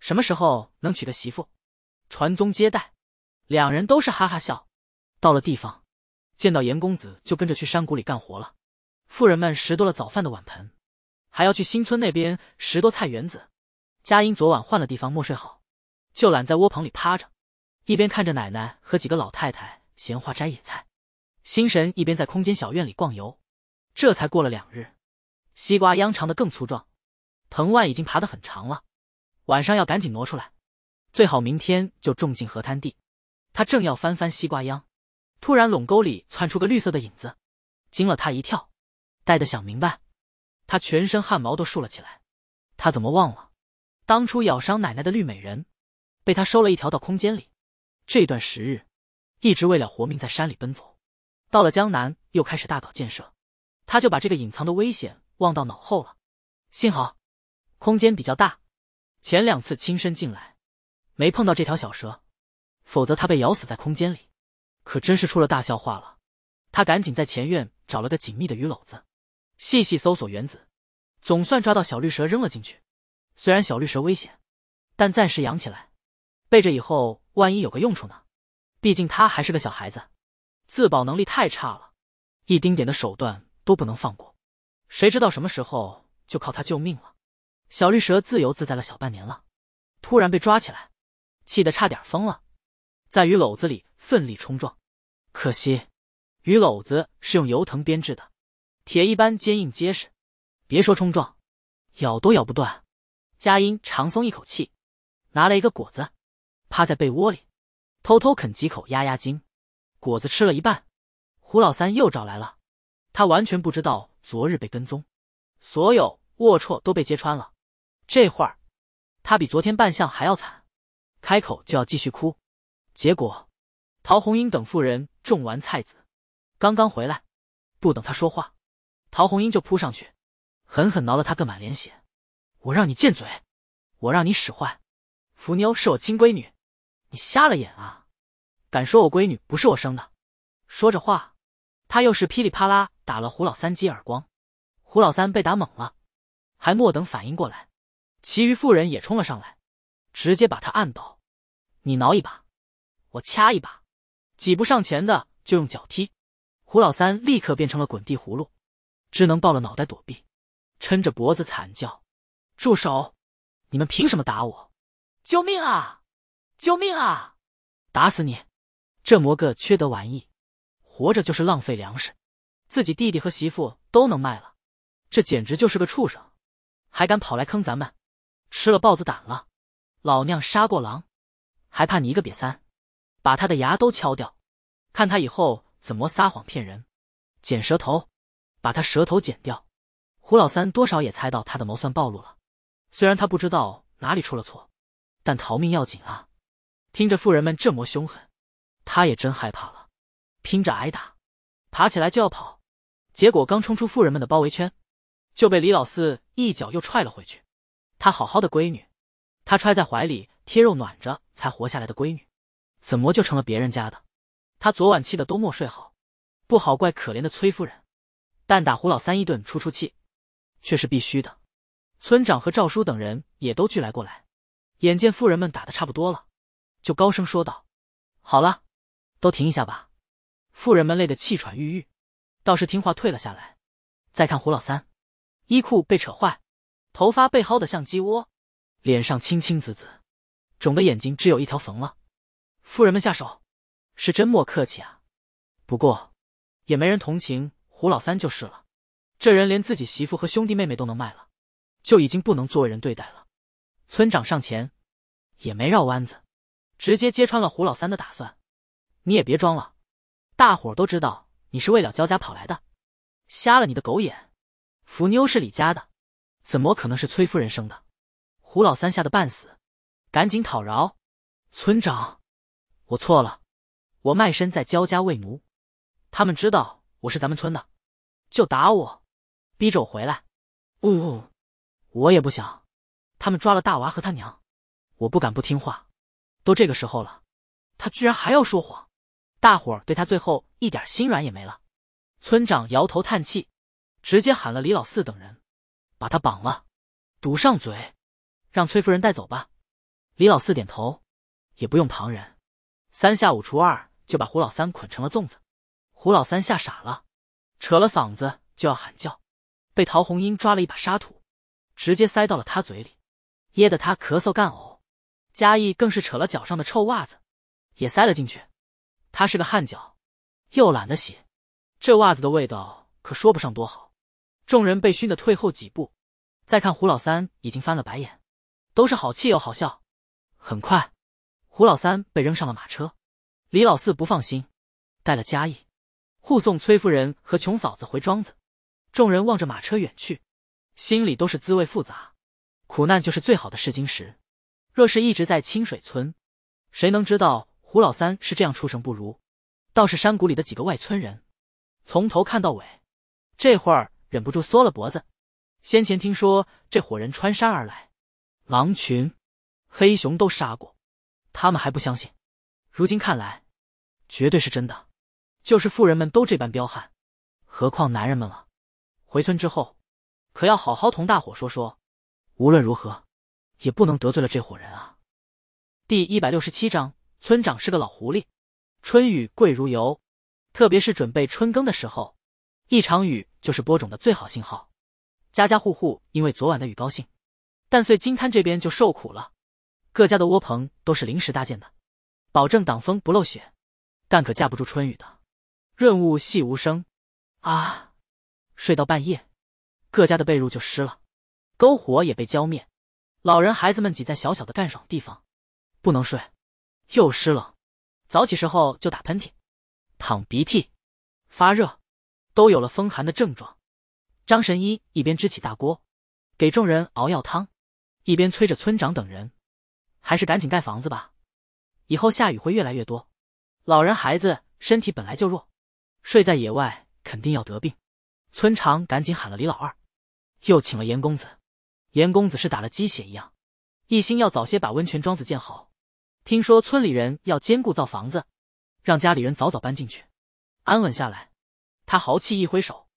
什么时候能娶个媳妇，传宗接代？两人都是哈哈笑。到了地方，见到严公子就跟着去山谷里干活了。妇人们拾掇了早饭的碗盆，还要去新村那边拾掇菜园子。佳音昨晚换了地方没睡好，就懒在窝棚里趴着，一边看着奶奶和几个老太太闲话摘野菜。心神一边在空间小院里逛游，这才过了两日，西瓜秧长得更粗壮，藤蔓已经爬得很长了。晚上要赶紧挪出来，最好明天就种进河滩地。他正要翻翻西瓜秧，突然垄沟里窜出个绿色的影子，惊了他一跳。待得想明白，他全身汗毛都竖了起来。他怎么忘了，当初咬伤奶奶的绿美人，被他收了一条到空间里，这段时日一直为了活命在山里奔走。到了江南，又开始大搞建设，他就把这个隐藏的危险忘到脑后了。幸好，空间比较大，前两次亲身进来，没碰到这条小蛇，否则他被咬死在空间里，可真是出了大笑话了。他赶紧在前院找了个紧密的鱼篓子，细细搜索原子，总算抓到小绿蛇，扔了进去。虽然小绿蛇危险，但暂时养起来，备着以后万一有个用处呢。毕竟他还是个小孩子。自保能力太差了，一丁点的手段都不能放过，谁知道什么时候就靠他救命了？小绿蛇自由自在了小半年了，突然被抓起来，气得差点疯了，在鱼篓子里奋力冲撞，可惜，鱼篓子是用油藤编制的，铁一般坚硬结实，别说冲撞，咬都咬不断。佳音长松一口气，拿了一个果子，趴在被窝里，偷偷啃几口压压惊。果子吃了一半，胡老三又找来了。他完全不知道昨日被跟踪，所有龌龊都被揭穿了。这会儿，他比昨天扮相还要惨，开口就要继续哭。结果，陶红英等妇人种完菜籽，刚刚回来，不等他说话，陶红英就扑上去，狠狠挠了他个满脸血。我让你贱嘴，我让你使坏，福妞是我亲闺女，你瞎了眼啊！敢说我闺女不是我生的？说着话，他又是噼里啪啦打了胡老三几耳光，胡老三被打懵了，还莫等反应过来，其余妇人也冲了上来，直接把他按倒，你挠一把，我掐一把，挤不上前的就用脚踢，胡老三立刻变成了滚地葫芦，只能抱了脑袋躲避，抻着脖子惨叫：“住手！你们凭什么打我？救命啊！救命啊！打死你！”这模个缺德玩意，活着就是浪费粮食，自己弟弟和媳妇都能卖了，这简直就是个畜生，还敢跑来坑咱们，吃了豹子胆了。老娘杀过狼，还怕你一个瘪三？把他的牙都敲掉，看他以后怎么撒谎骗人。剪舌头，把他舌头剪掉。胡老三多少也猜到他的谋算暴露了，虽然他不知道哪里出了错，但逃命要紧啊。听着富人们这么凶狠。他也真害怕了，拼着挨打，爬起来就要跑，结果刚冲出富人们的包围圈，就被李老四一脚又踹了回去。他好好的闺女，他揣在怀里贴肉暖着才活下来的闺女，怎么就成了别人家的？他昨晚气的都没睡好，不好怪可怜的崔夫人，但打胡老三一顿出出气却是必须的。村长和赵叔等人也都聚来过来，眼见富人们打的差不多了，就高声说道：“好了。”都停一下吧，富人们累得气喘吁吁，倒是听话退了下来。再看胡老三，衣裤被扯坏，头发被薅得像鸡窝，脸上青青紫紫，肿的眼睛只有一条缝了。富人们下手，是真莫客气啊。不过也没人同情胡老三就是了，这人连自己媳妇和兄弟妹妹都能卖了，就已经不能作为人对待了。村长上前，也没绕弯子，直接揭穿了胡老三的打算。你也别装了，大伙都知道你是为了焦家跑来的，瞎了你的狗眼！福妞是李家的，怎么可能是崔夫人生的？胡老三吓得半死，赶紧讨饶。村长，我错了，我卖身在焦家为奴，他们知道我是咱们村的，就打我，逼着我回来。呜呜，我也不想。他们抓了大娃和他娘，我不敢不听话。都这个时候了，他居然还要说谎。大伙儿对他最后一点心软也没了，村长摇头叹气，直接喊了李老四等人，把他绑了，堵上嘴，让崔夫人带走吧。李老四点头，也不用旁人，三下五除二就把胡老三捆成了粽子。胡老三吓傻了，扯了嗓子就要喊叫，被陶红英抓了一把沙土，直接塞到了他嘴里，噎得他咳嗽干呕。嘉义更是扯了脚上的臭袜子，也塞了进去。他是个汗脚，又懒得洗，这袜子的味道可说不上多好。众人被熏得退后几步，再看胡老三已经翻了白眼，都是好气又好笑。很快，胡老三被扔上了马车。李老四不放心，带了家役护送崔夫人和穷嫂子回庄子。众人望着马车远去，心里都是滋味复杂。苦难就是最好的试金石，若是一直在清水村，谁能知道？胡老三是这样畜生不如，倒是山谷里的几个外村人，从头看到尾，这会儿忍不住缩了脖子。先前听说这伙人穿山而来，狼群、黑熊都杀过，他们还不相信。如今看来，绝对是真的。就是富人们都这般彪悍，何况男人们了？回村之后，可要好好同大伙说说。无论如何，也不能得罪了这伙人啊！第一百六十七章。村长是个老狐狸，春雨贵如油，特别是准备春耕的时候，一场雨就是播种的最好信号。家家户户因为昨晚的雨高兴，但穗金滩这边就受苦了。各家的窝棚都是临时搭建的，保证挡风不漏雪，但可架不住春雨的润物细无声啊！睡到半夜，各家的被褥就湿了，篝火也被浇灭，老人孩子们挤在小小的干爽地方，不能睡。又湿冷，早起时候就打喷嚏、淌鼻涕、发热，都有了风寒的症状。张神医一边支起大锅，给众人熬药汤，一边催着村长等人，还是赶紧盖房子吧。以后下雨会越来越多，老人孩子身体本来就弱，睡在野外肯定要得病。村长赶紧喊了李老二，又请了严公子。严公子是打了鸡血一样，一心要早些把温泉庄子建好。听说村里人要兼顾造房子，让家里人早早搬进去，安稳下来。他豪气一挥手，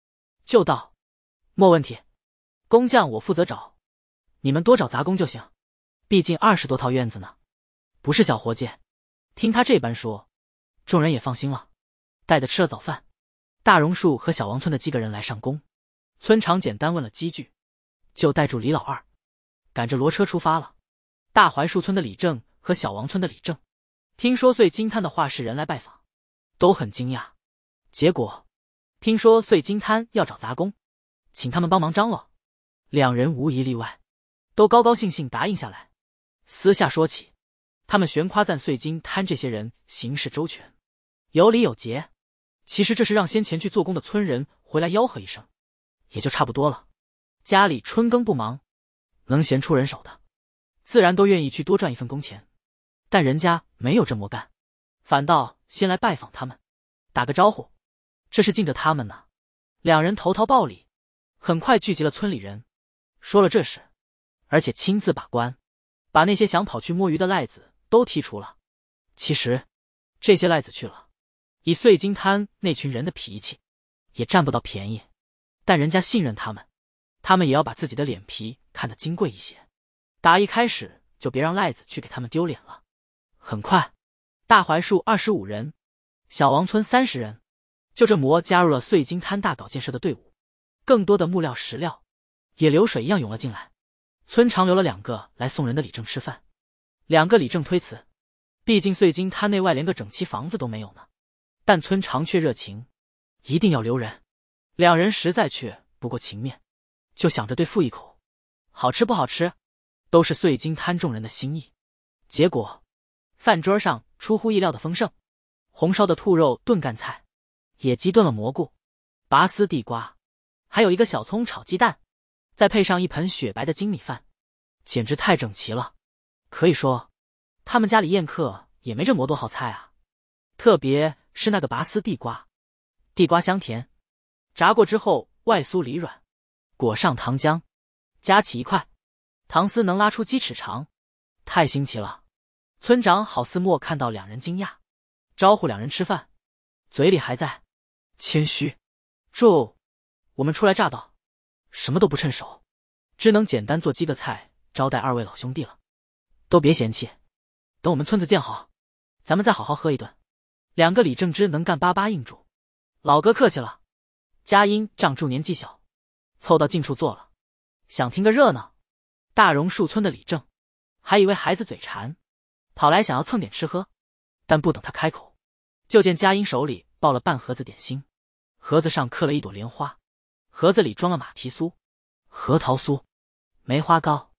就道：“莫问题，工匠我负责找，你们多找杂工就行。毕竟二十多套院子呢，不是小活计。”听他这般说，众人也放心了。带着吃了早饭，大榕树和小王村的几个人来上工。村长简单问了几句，就带住李老二，赶着骡车出发了。大槐树村的李正。和小王村的李正，听说碎金滩的画室人来拜访，都很惊讶。结果，听说碎金滩要找杂工，请他们帮忙张罗，两人无一例外，都高高兴兴答应下来。私下说起，他们全夸赞碎金滩这些人行事周全，有礼有节。其实这是让先前去做工的村人回来吆喝一声，也就差不多了。家里春耕不忙，能闲出人手的，自然都愿意去多赚一份工钱。但人家没有这么干，反倒先来拜访他们，打个招呼，这是敬着他们呢。两人投桃报李，很快聚集了村里人，说了这事，而且亲自把关，把那些想跑去摸鱼的赖子都剔除了。其实，这些赖子去了，以碎金滩那群人的脾气，也占不到便宜。但人家信任他们，他们也要把自己的脸皮看得金贵一些，打一开始就别让赖子去给他们丢脸了。很快，大槐树二十五人，小王村三十人，就这么加入了碎金滩大搞建设的队伍。更多的木料石料也流水一样涌了进来。村长留了两个来送人的李正吃饭，两个李正推辞，毕竟碎金滩内外连个整齐房子都没有呢。但村长却热情，一定要留人。两人实在却不过情面，就想着对付一口。好吃不好吃，都是碎金滩众人的心意。结果。饭桌上出乎意料的丰盛，红烧的兔肉炖干菜，野鸡炖了蘑菇，拔丝地瓜，还有一个小葱炒鸡蛋，再配上一盆雪白的精米饭，简直太整齐了。可以说，他们家里宴客也没这多好菜啊。特别是那个拔丝地瓜，地瓜香甜，炸过之后外酥里软，裹上糖浆，夹起一块，糖丝能拉出鸡翅长，太新奇了。村长郝思莫看到两人惊讶，招呼两人吃饭，嘴里还在谦虚：“住，我们初来乍到，什么都不趁手，只能简单做几个菜招待二位老兄弟了，都别嫌弃。等我们村子建好，咱们再好好喝一顿。”两个李正之能干巴巴应住，老哥客气了。佳音仗住年纪小，凑到近处坐了，想听个热闹。大榕树村的李正还以为孩子嘴馋。跑来想要蹭点吃喝，但不等他开口，就见佳音手里抱了半盒子点心，盒子上刻了一朵莲花，盒子里装了马蹄酥、核桃酥、梅花糕。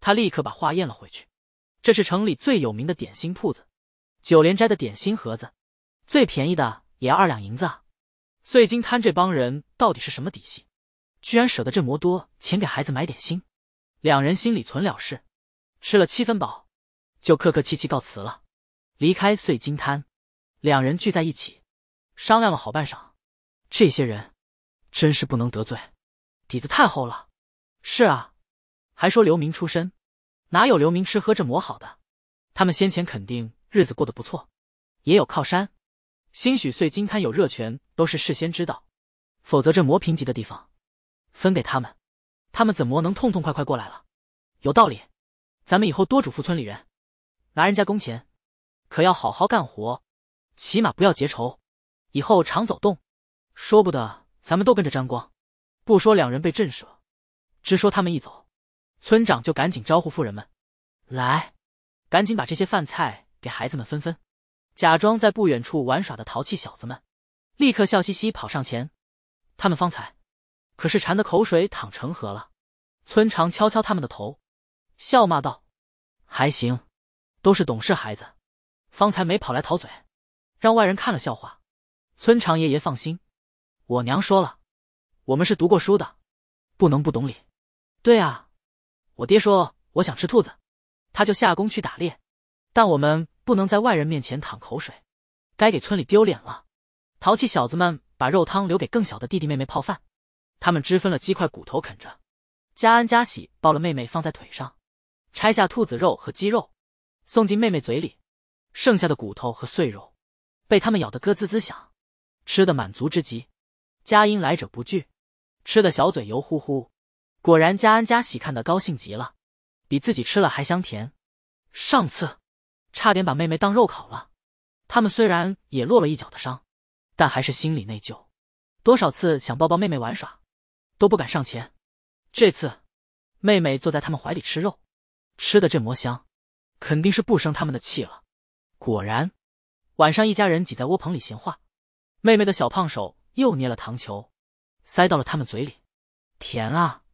他立刻把话咽了回去。这是城里最有名的点心铺子——九连斋的点心盒子，最便宜的也要二两银子。碎金摊这帮人到底是什么底细？居然舍得这么多钱给孩子买点心？两人心里存了事，吃了七分饱。就客客气气告辞了，离开碎金滩，两人聚在一起，商量了好半晌。这些人，真是不能得罪，底子太厚了。是啊，还说流民出身，哪有流民吃喝这磨好的？他们先前肯定日子过得不错，也有靠山。兴许碎金滩有热泉，都是事先知道，否则这磨贫瘠的地方，分给他们，他们怎么能痛痛快快过来了？有道理，咱们以后多嘱咐村里人。拿人家工钱，可要好好干活，起码不要结仇。以后常走动，说不得咱们都跟着沾光。不说两人被震慑，只说他们一走，村长就赶紧招呼妇人们，来，赶紧把这些饭菜给孩子们分分。假装在不远处玩耍的淘气小子们，立刻笑嘻嘻跑上前。他们方才可是馋得口水淌成河了。村长敲敲他们的头，笑骂道：“还行。”都是懂事孩子，方才没跑来讨嘴，让外人看了笑话。村长爷爷放心，我娘说了，我们是读过书的，不能不懂礼。对啊，我爹说我想吃兔子，他就下工去打猎，但我们不能在外人面前淌口水，该给村里丢脸了。淘气小子们把肉汤留给更小的弟弟妹妹泡饭，他们只分了鸡块骨头啃着。家安家喜抱了妹妹放在腿上，拆下兔子肉和鸡肉。送进妹妹嘴里，剩下的骨头和碎肉，被他们咬得咯吱吱响，吃的满足之极。佳音来者不拒，吃的小嘴油乎乎。果然，佳安、佳喜看得高兴极了，比自己吃了还香甜。上次，差点把妹妹当肉烤了。他们虽然也落了一脚的伤，但还是心里内疚。多少次想抱抱妹妹玩耍，都不敢上前。这次，妹妹坐在他们怀里吃肉，吃的这魔香。肯定是不生他们的气了。果然，晚上一家人挤在窝棚里闲话，妹妹的小胖手又捏了糖球，塞到了他们嘴里，甜啊，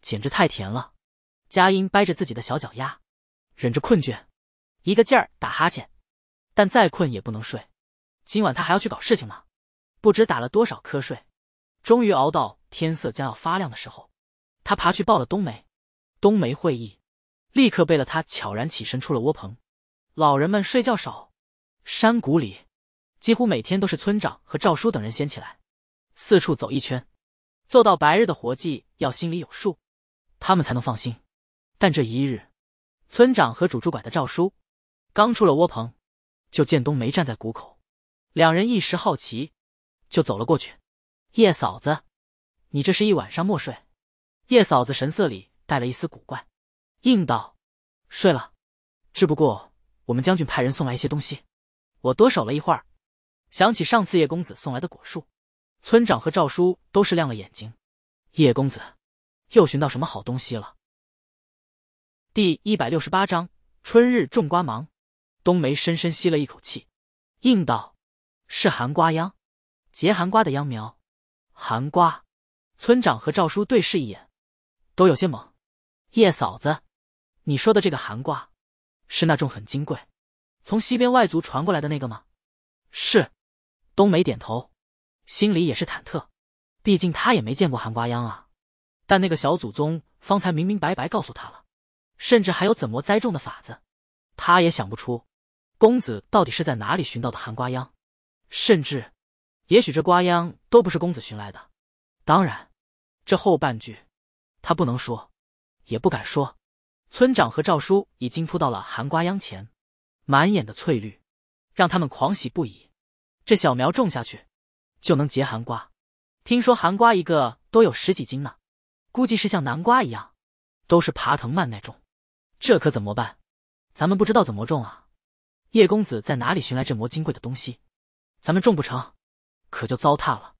简直太甜了。佳音掰着自己的小脚丫，忍着困倦，一个劲儿打哈欠，但再困也不能睡。今晚他还要去搞事情呢。不知打了多少瞌睡，终于熬到天色将要发亮的时候，他爬去抱了冬梅，冬梅会意。立刻背了他，悄然起身出了窝棚。老人们睡觉少，山谷里几乎每天都是村长和赵叔等人先起来，四处走一圈，做到白日的活计要心里有数，他们才能放心。但这一日，村长和主拄拐的赵叔刚出了窝棚，就见冬梅站在谷口，两人一时好奇，就走了过去。叶嫂子，你这是一晚上没睡？叶嫂子神色里带了一丝古怪。应道：“睡了，只不过我们将军派人送来一些东西，我多守了一会儿，想起上次叶公子送来的果树。”村长和赵叔都是亮了眼睛。叶公子又寻到什么好东西了？第一百六十八章春日种瓜忙。冬梅深深吸了一口气，应道：“是寒瓜秧，结寒瓜的秧苗。”寒瓜。村长和赵叔对视一眼，都有些懵。叶嫂子。你说的这个寒瓜，是那种很金贵，从西边外族传过来的那个吗？是，冬梅点头，心里也是忐忑，毕竟他也没见过寒瓜秧啊。但那个小祖宗方才明明白白告诉他了，甚至还有怎么栽种的法子，他也想不出。公子到底是在哪里寻到的寒瓜秧？甚至，也许这瓜秧都不是公子寻来的。当然，这后半句，他不能说，也不敢说。村长和赵叔已经扑到了寒瓜秧前，满眼的翠绿，让他们狂喜不已。这小苗种下去，就能结寒瓜。听说寒瓜一个都有十几斤呢，估计是像南瓜一样，都是爬藤蔓那种。这可怎么办？咱们不知道怎么种啊！叶公子在哪里寻来这魔金贵的东西？咱们种不成，可就糟蹋了。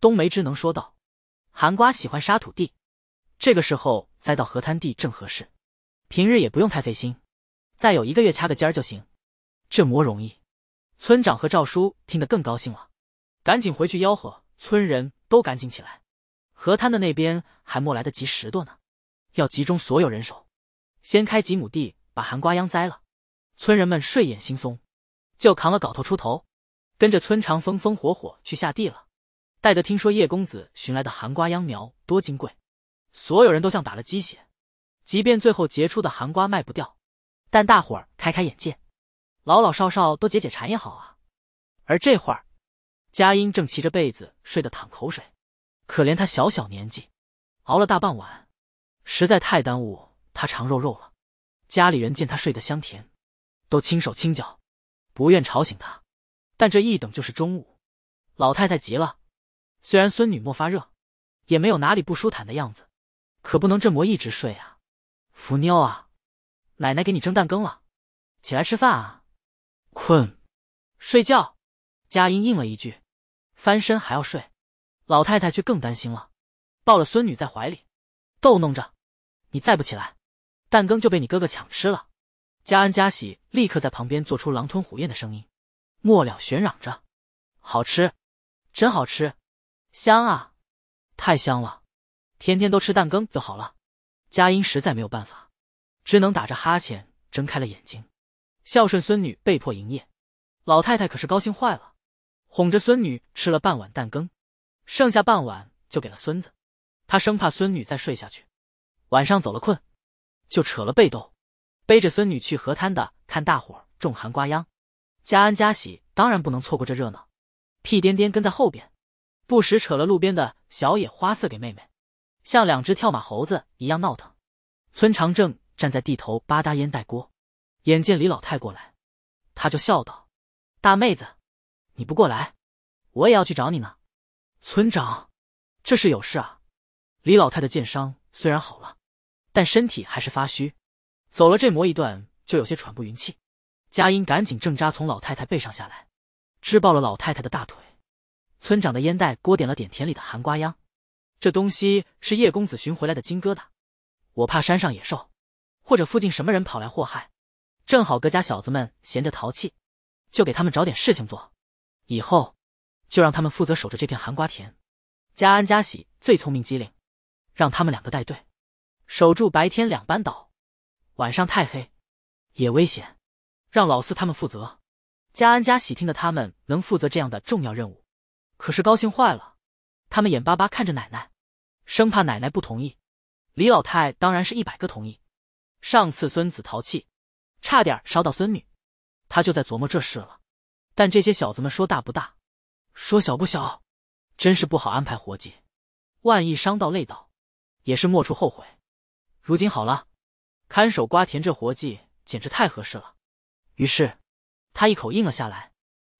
冬梅只能说道：“寒瓜喜欢沙土地，这个时候栽到河滩地正合适。”平日也不用太费心，再有一个月掐个尖儿就行，这么容易。村长和赵叔听得更高兴了，赶紧回去吆喝村人都赶紧起来。河滩的那边还没来得及拾掇呢，要集中所有人手，先开几亩地把寒瓜秧栽了。村人们睡眼惺忪，就扛了镐头出头，跟着村长风风火火去下地了。待得听说叶公子寻来的寒瓜秧苗多金贵，所有人都像打了鸡血。即便最后结出的寒瓜卖不掉，但大伙儿开开眼界，老老少少都解解馋也好啊。而这会儿，佳音正骑着被子睡得淌口水，可怜她小小年纪，熬了大半晚，实在太耽误她尝肉肉了。家里人见她睡得香甜，都轻手轻脚，不愿吵醒她。但这一等就是中午，老太太急了。虽然孙女没发热，也没有哪里不舒坦的样子，可不能这么一直睡啊。福妞啊，奶奶给你蒸蛋羹了，起来吃饭啊！困，睡觉。佳音应了一句，翻身还要睡。老太太却更担心了，抱了孙女在怀里，逗弄着：“你再不起来，蛋羹就被你哥哥抢吃了。”佳安、佳喜立刻在旁边做出狼吞虎咽的声音，末了喧嚷着：“好吃，真好吃，香啊，太香了！天天都吃蛋羹就好了。”佳音实在没有办法，只能打着哈欠睁开了眼睛。孝顺孙女被迫营业，老太太可是高兴坏了，哄着孙女吃了半碗蛋羹，剩下半碗就给了孙子。她生怕孙女再睡下去，晚上走了困，就扯了被兜，背着孙女去河滩的看大伙种寒瓜秧。佳安佳喜当然不能错过这热闹，屁颠颠跟在后边，不时扯了路边的小野花色给妹妹。像两只跳马猴子一样闹腾，村长正站在地头吧嗒烟袋锅，眼见李老太过来，他就笑道：“大妹子，你不过来，我也要去找你呢。”村长，这是有事啊。李老太的箭伤虽然好了，但身体还是发虚，走了这磨一段就有些喘不匀气。佳音赶紧挣扎从老太太背上下来，支抱了老太太的大腿。村长的烟袋锅点了点田里的寒瓜秧。这东西是叶公子寻回来的金疙瘩，我怕山上野兽，或者附近什么人跑来祸害，正好各家小子们闲着淘气，就给他们找点事情做。以后就让他们负责守着这片寒瓜田。家安、家喜最聪明机灵，让他们两个带队，守住白天两班倒。晚上太黑，也危险，让老四他们负责。家安、家喜听得他们能负责这样的重要任务，可是高兴坏了，他们眼巴巴看着奶奶。生怕奶奶不同意，李老太当然是一百个同意。上次孙子淘气，差点烧到孙女，她就在琢磨这事了。但这些小子们说大不大，说小不小，真是不好安排活计。万一伤到累到，也是莫出后悔。如今好了，看守瓜田这活计简直太合适了。于是，他一口应了下来。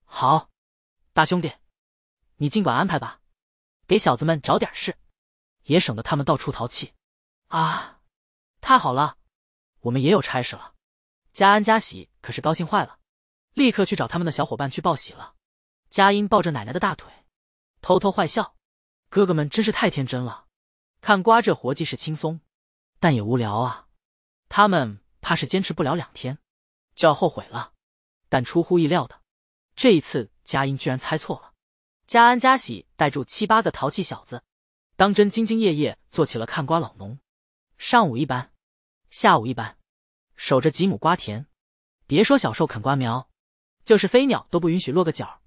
好，大兄弟，你尽管安排吧，给小子们找点事。也省得他们到处淘气，啊！太好了，我们也有差事了。佳安、佳喜可是高兴坏了，立刻去找他们的小伙伴去报喜了。佳音抱着奶奶的大腿，偷偷坏笑：“哥哥们真是太天真了，看瓜这活计是轻松，但也无聊啊。他们怕是坚持不了两天，就要后悔了。”但出乎意料的，这一次佳音居然猜错了。佳安、佳喜带住七八个淘气小子。当真兢兢业业做起了看瓜老农，上午一班，下午一班，守着几亩瓜田，别说小兽啃瓜苗，就是飞鸟都不允许落个脚。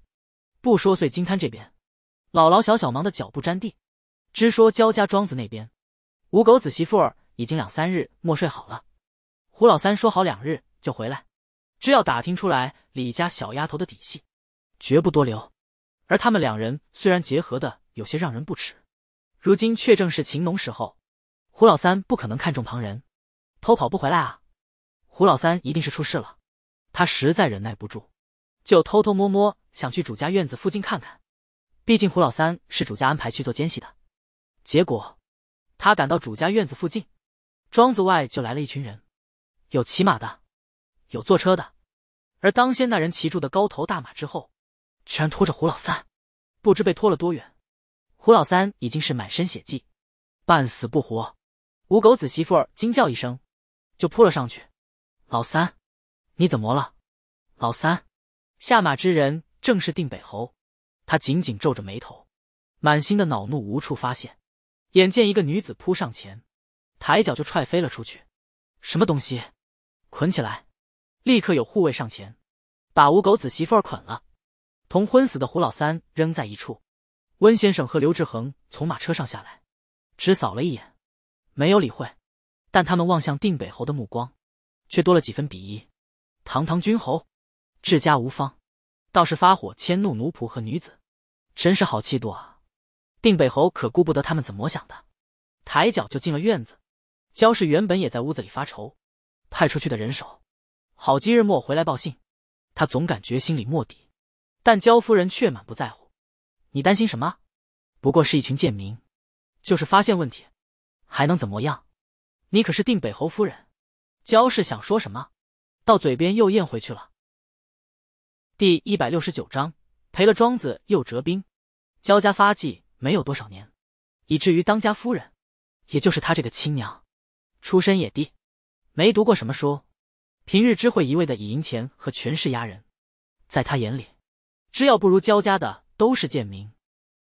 不说碎金滩这边，老老小小忙得脚不沾地，只说焦家庄子那边，吴狗子媳妇儿已经两三日没睡好了。胡老三说好两日就回来，只要打听出来李家小丫头的底细，绝不多留。而他们两人虽然结合的有些让人不齿。如今却正是情农时候，胡老三不可能看中旁人，偷跑不回来啊！胡老三一定是出事了，他实在忍耐不住，就偷偷摸摸想去主家院子附近看看。毕竟胡老三是主家安排去做奸细的。结果，他赶到主家院子附近，庄子外就来了一群人，有骑马的，有坐车的。而当先那人骑住的高头大马之后，居然拖着胡老三，不知被拖了多远。胡老三已经是满身血迹，半死不活。吴狗子媳妇儿惊叫一声，就扑了上去。老三，你怎么了？老三，下马之人正是定北侯，他紧紧皱着眉头，满心的恼怒无处发泄。眼见一个女子扑上前，抬脚就踹飞了出去。什么东西？捆起来！立刻有护卫上前，把吴狗子媳妇儿捆了，同昏死的胡老三扔在一处。温先生和刘志恒从马车上下来，只扫了一眼，没有理会。但他们望向定北侯的目光，却多了几分鄙夷。堂堂君侯，治家无方，倒是发火迁怒奴仆和女子，真是好气度啊！定北侯可顾不得他们怎么想的，抬脚就进了院子。焦氏原本也在屋子里发愁，派出去的人手，好今日末回来报信，他总感觉心里没底。但焦夫人却满不在乎。你担心什么？不过是一群贱民，就是发现问题，还能怎么样？你可是定北侯夫人，焦氏想说什么，到嘴边又咽回去了。第一百六十九章赔了庄子又折兵，焦家发迹没有多少年，以至于当家夫人，也就是他这个亲娘，出身也低，没读过什么书，平日只会一味的以银钱和权势压人，在他眼里，只要不如焦家的。都是贱民，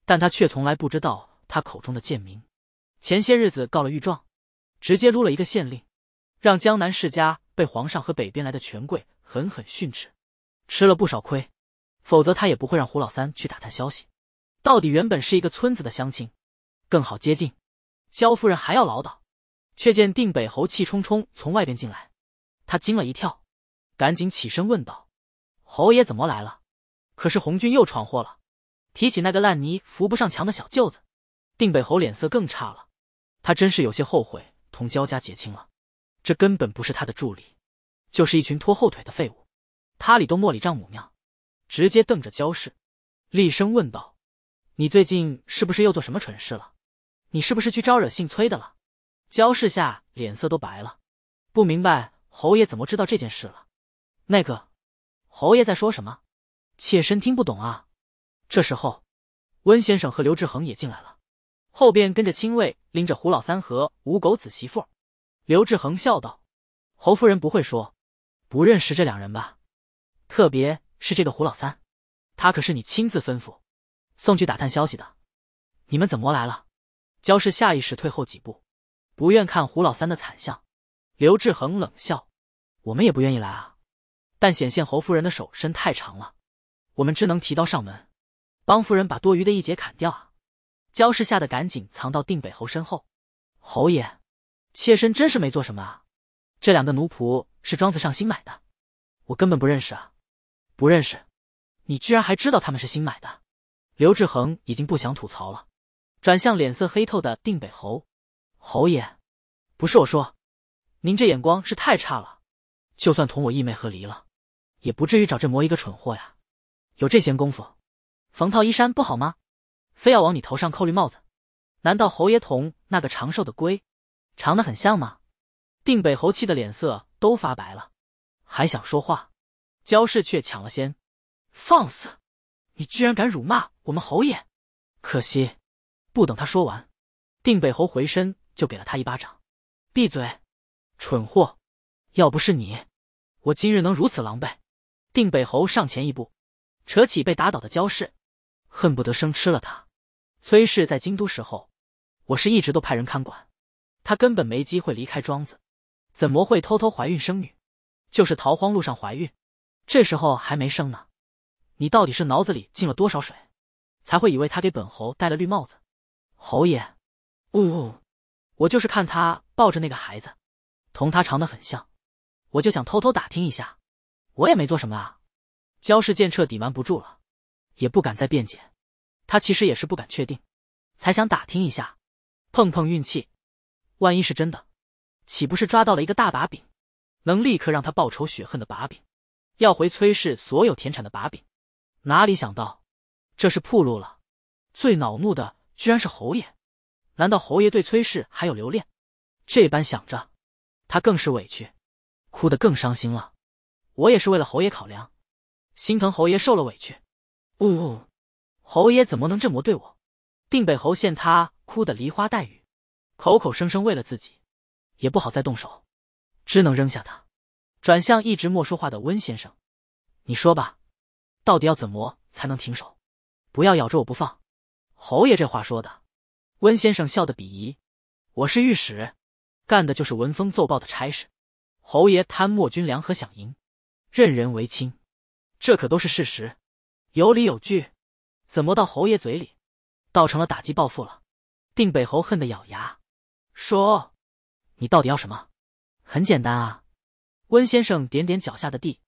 但他却从来不知道他口中的贱民。前些日子告了御状，直接撸了一个县令，让江南世家被皇上和北边来的权贵狠狠训斥，吃了不少亏。否则他也不会让胡老三去打探消息。到底原本是一个村子的乡亲，更好接近。焦夫人还要唠叨，却见定北侯气冲冲从外边进来，他惊了一跳，赶紧起身问道：“侯爷怎么来了？可是红军又闯祸了？”提起那个烂泥扶不上墙的小舅子，定北侯脸色更差了。他真是有些后悔同焦家结亲了。这根本不是他的助理，就是一群拖后腿的废物。他里都莫里丈母娘，直接瞪着焦氏，厉声问道：“你最近是不是又做什么蠢事了？你是不是去招惹姓崔的了？”焦氏下脸色都白了，不明白侯爷怎么知道这件事了。那个，侯爷在说什么？妾身听不懂啊。这时候，温先生和刘志恒也进来了，后边跟着亲卫拎着胡老三和吴狗子媳妇。刘志恒笑道：“侯夫人不会说不认识这两人吧？特别是这个胡老三，他可是你亲自吩咐送去打探消息的。你们怎么来了？”焦氏下意识退后几步，不愿看胡老三的惨相。刘志恒冷笑：“我们也不愿意来啊，但显现侯夫人的手伸太长了，我们只能提刀上门。”帮夫人把多余的一节砍掉啊！焦氏吓得赶紧藏到定北侯身后。侯爷，妾身真是没做什么啊。这两个奴仆是庄子上新买的，我根本不认识啊，不认识。你居然还知道他们是新买的？刘志恒已经不想吐槽了，转向脸色黑透的定北侯。侯爷，不是我说，您这眼光是太差了。就算同我义妹和离了，也不至于找这魔一个蠢货呀。有这闲工夫？缝套衣衫不好吗？非要往你头上扣绿帽子？难道侯爷同那个长寿的龟长得很像吗？定北侯气的脸色都发白了，还想说话，焦氏却抢了先：“放肆！你居然敢辱骂我们侯爷！”可惜，不等他说完，定北侯回身就给了他一巴掌：“闭嘴，蠢货！要不是你，我今日能如此狼狈。”定北侯上前一步，扯起被打倒的焦氏。恨不得生吃了他。崔氏在京都时候，我是一直都派人看管，他根本没机会离开庄子，怎么会偷偷怀孕生女？就是逃荒路上怀孕，这时候还没生呢。你到底是脑子里进了多少水，才会以为他给本侯戴了绿帽子？侯爷，呜、呜，我就是看他抱着那个孩子，同他长得很像，我就想偷偷打听一下。我也没做什么啊。焦氏见彻底瞒不住了。也不敢再辩解，他其实也是不敢确定，才想打听一下，碰碰运气。万一是真的，岂不是抓到了一个大把柄，能立刻让他报仇雪恨的把柄，要回崔氏所有田产的把柄？哪里想到，这是铺路了。最恼怒的居然是侯爷，难道侯爷对崔氏还有留恋？这般想着，他更是委屈，哭得更伤心了。我也是为了侯爷考量，心疼侯爷受了委屈。呜呜，侯爷怎么能这么对我？定北侯见他哭得梨花带雨，口口声声为了自己，也不好再动手，只能扔下他，转向一直没说话的温先生：“你说吧，到底要怎么才能停手？不要咬着我不放。”侯爷这话说的，温先生笑得鄙夷：“我是御史，干的就是闻风奏报的差事。侯爷贪墨军粮和饷银，任人唯亲，这可都是事实。”有理有据，怎么到侯爷嘴里，倒成了打击报复了？定北侯恨得咬牙，说：“你到底要什么？很简单啊。”温先生点点脚下的地，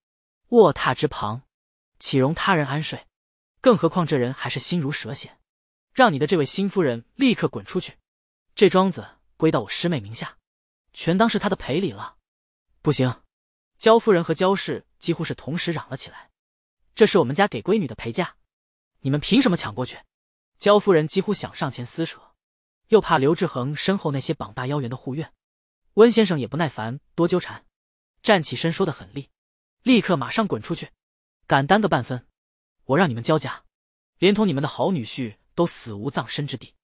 卧榻之旁，岂容他人安睡？更何况这人还是心如蛇蝎，让你的这位新夫人立刻滚出去，这庄子归到我师妹名下，全当是她的赔礼了。不行！焦夫人和焦氏几乎是同时嚷了起来。这是我们家给闺女的陪嫁，你们凭什么抢过去？焦夫人几乎想上前撕扯，又怕刘志恒身后那些膀大腰圆的护院。温先生也不耐烦多纠缠，站起身说的很厉：“立刻马上滚出去！敢耽搁半分，我让你们焦家，连同你们的好女婿都死无葬身之地！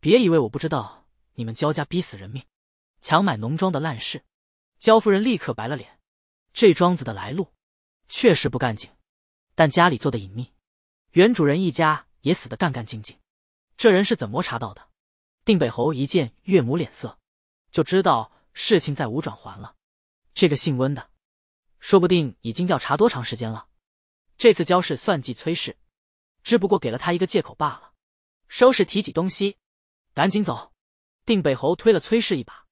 别以为我不知道你们焦家逼死人命、强买农庄的烂事。”焦夫人立刻白了脸，这庄子的来路确实不干净。但家里做的隐秘，原主人一家也死得干干净净，这人是怎么查到的？定北侯一见岳母脸色，就知道事情再无转还了。这个姓温的，说不定已经调查多长时间了。这次焦氏算计崔氏，只不过给了他一个借口罢了。收拾、提起东西，赶紧走！定北侯推了崔氏一把，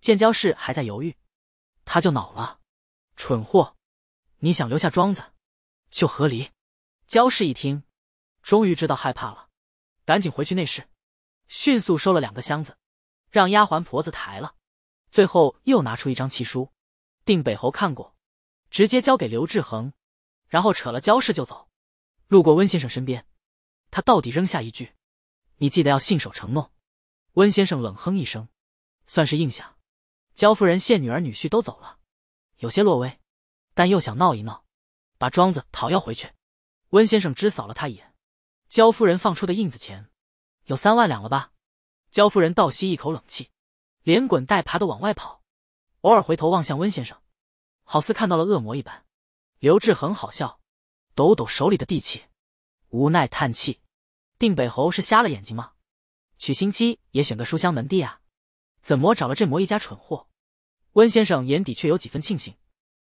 见焦氏还在犹豫，他就恼了：“蠢货，你想留下庄子？”就和离，焦氏一听，终于知道害怕了，赶紧回去内室，迅速收了两个箱子，让丫鬟婆子抬了，最后又拿出一张契书，定北侯看过，直接交给刘志恒，然后扯了焦氏就走，路过温先生身边，他到底扔下一句：“你记得要信守承诺。”温先生冷哼一声，算是应下。焦夫人现女儿女婿都走了，有些落威，但又想闹一闹。把庄子讨要回去，温先生只扫了他一眼。焦夫人放出的印子钱，有三万两了吧？焦夫人倒吸一口冷气，连滚带爬的往外跑，偶尔回头望向温先生，好似看到了恶魔一般。刘志很好笑，抖抖手里的地契，无奈叹气：定北侯是瞎了眼睛吗？娶心妻也选个书香门第啊，怎么找了这魔一家蠢货？温先生眼底却有几分庆幸。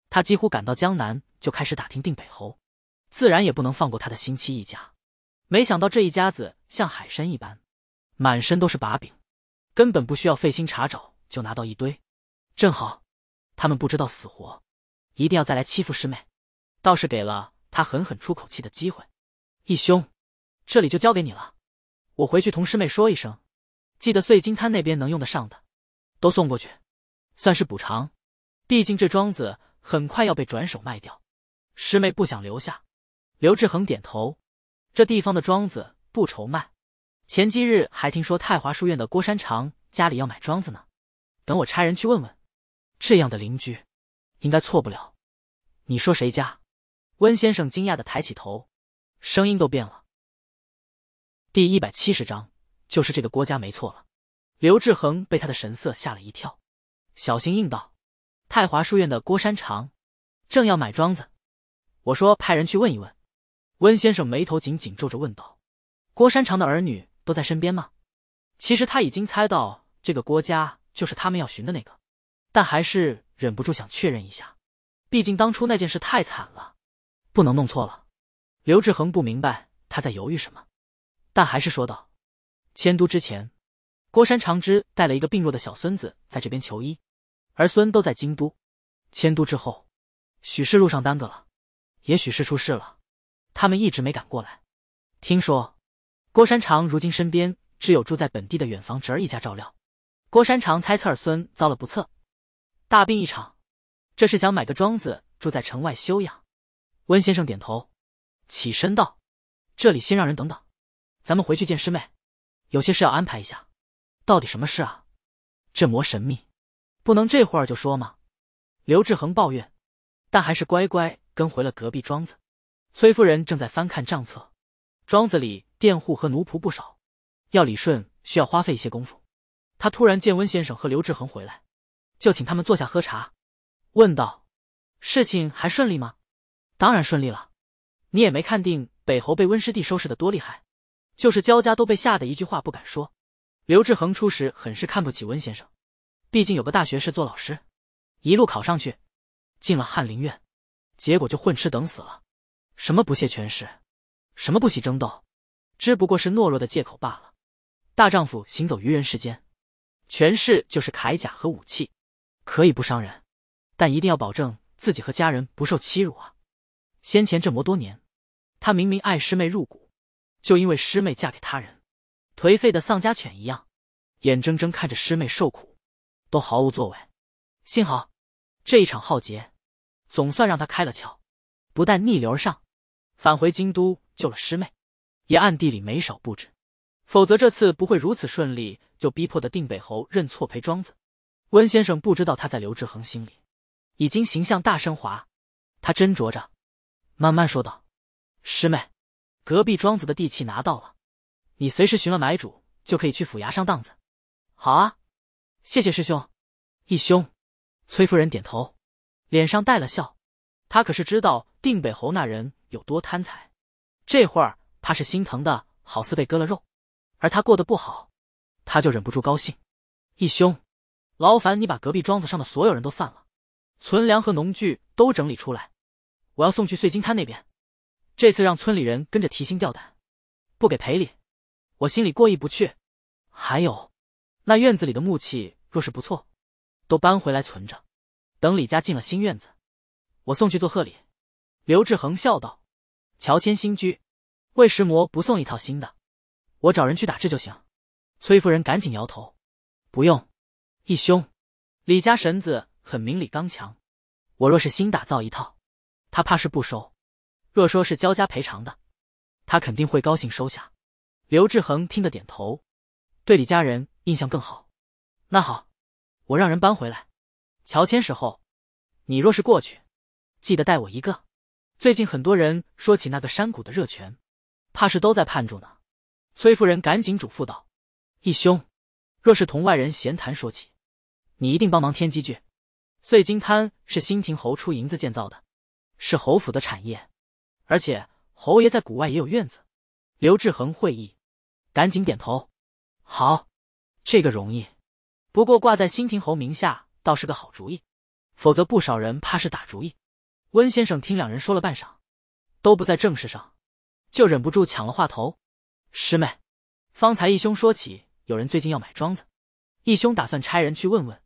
他几乎赶到江南就开始打听定北侯，自然也不能放过他的新妻一家。没想到这一家子像海参一般，满身都是把柄，根本不需要费心查找就拿到一堆。正好，他们不知道死活，一定要再来欺负师妹，倒是给了他狠狠出口气的机会。义兄，这里就交给你了，我回去同师妹说一声，记得碎金滩那边能用得上的，都送过去，算是补偿。毕竟这庄子。很快要被转手卖掉，师妹不想留下。刘志恒点头，这地方的庄子不愁卖。前几日还听说太华书院的郭山长家里要买庄子呢，等我差人去问问。这样的邻居，应该错不了。你说谁家？温先生惊讶的抬起头，声音都变了。第一百七十章，就是这个郭家没错了。刘志恒被他的神色吓了一跳，小心应道。太华书院的郭山长，正要买庄子，我说派人去问一问。温先生眉头紧紧皱着问道：“郭山长的儿女都在身边吗？”其实他已经猜到这个郭家就是他们要寻的那个，但还是忍不住想确认一下，毕竟当初那件事太惨了，不能弄错了。刘志恒不明白他在犹豫什么，但还是说道：“迁都之前，郭山长之带了一个病弱的小孙子在这边求医。”儿孙都在京都，迁都之后，许是路上耽搁了，也许是出事了，他们一直没敢过来。听说郭山长如今身边只有住在本地的远房侄儿一家照料。郭山长猜测儿孙遭了不测，大病一场，这是想买个庄子住在城外休养。温先生点头，起身道：“这里先让人等等，咱们回去见师妹，有些事要安排一下。到底什么事啊？这魔神秘。”不能这会儿就说吗？刘志恒抱怨，但还是乖乖跟回了隔壁庄子。崔夫人正在翻看账册，庄子里佃户和奴仆不少，要理顺需要花费一些功夫。他突然见温先生和刘志恒回来，就请他们坐下喝茶，问道：“事情还顺利吗？”“当然顺利了。”“你也没看定北侯被温师弟收拾的多厉害，就是焦家都被吓得一句话不敢说。”刘志恒初时很是看不起温先生。毕竟有个大学士做老师，一路考上去，进了翰林院，结果就混吃等死了。什么不屑权势，什么不喜争斗，只不过是懦弱的借口罢了。大丈夫行走于人世间，权势就是铠甲和武器，可以不伤人，但一定要保证自己和家人不受欺辱啊！先前这魔多年，他明明爱师妹入骨，就因为师妹嫁给他人，颓废的丧家犬一样，眼睁睁看着师妹受苦。都毫无作为，幸好，这一场浩劫，总算让他开了窍，不但逆流而上，返回京都救了师妹，也暗地里没少布置，否则这次不会如此顺利就逼迫的定北侯认错赔庄子。温先生不知道他在刘志恒心里，已经形象大升华，他斟酌着，慢慢说道：“师妹，隔壁庄子的地契拿到了，你随时寻了买主，就可以去府衙上当子。好啊。”谢谢师兄，义兄，崔夫人点头，脸上带了笑。她可是知道定北侯那人有多贪财，这会儿怕是心疼的好似被割了肉，而他过得不好，他就忍不住高兴。义兄，劳烦你把隔壁庄子上的所有人都散了，存粮和农具都整理出来，我要送去碎金滩那边。这次让村里人跟着提心吊胆，不给赔礼，我心里过意不去。还有，那院子里的木器。若是不错，都搬回来存着，等李家进了新院子，我送去做贺礼。刘志恒笑道：“乔迁新居，魏石磨不送一套新的，我找人去打制就行。”崔夫人赶紧摇头：“不用，义兄，李家神子很明理刚强，我若是新打造一套，他怕是不收。若说是交家赔偿的，他肯定会高兴收下。”刘志恒听得点头，对李家人印象更好。那好，我让人搬回来。乔迁时候，你若是过去，记得带我一个。最近很多人说起那个山谷的热泉，怕是都在盼着呢。崔夫人赶紧嘱咐道：“义兄，若是同外人闲谈说起，你一定帮忙添几句。碎金滩是新亭侯出银子建造的，是侯府的产业，而且侯爷在谷外也有院子。”刘志恒会意，赶紧点头：“好，这个容易。”不过挂在新亭侯名下倒是个好主意，否则不少人怕是打主意。温先生听两人说了半晌，都不在正事上，就忍不住抢了话头：“师妹，方才义兄说起有人最近要买庄子，义兄打算差人去问问。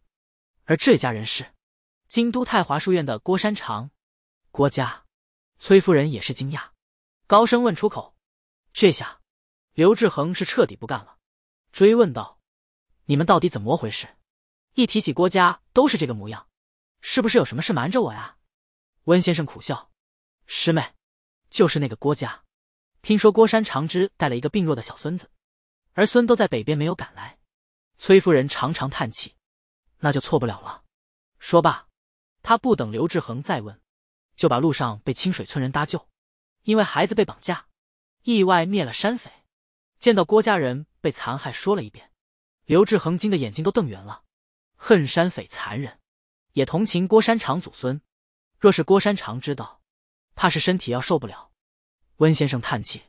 而这家人是京都太华书院的郭山长，郭家。”崔夫人也是惊讶，高声问出口：“这下，刘志恒是彻底不干了，追问道。”你们到底怎么回事？一提起郭家都是这个模样，是不是有什么事瞒着我呀？温先生苦笑：“师妹，就是那个郭家，听说郭山长之带了一个病弱的小孙子，儿孙都在北边没有赶来。”崔夫人长长叹气：“那就错不了了。”说罢，他不等刘志恒再问，就把路上被清水村人搭救，因为孩子被绑架，意外灭了山匪，见到郭家人被残害说了一遍。刘志恒惊得眼睛都瞪圆了，恨山匪残忍，也同情郭山长祖孙。若是郭山长知道，怕是身体要受不了。温先生叹气，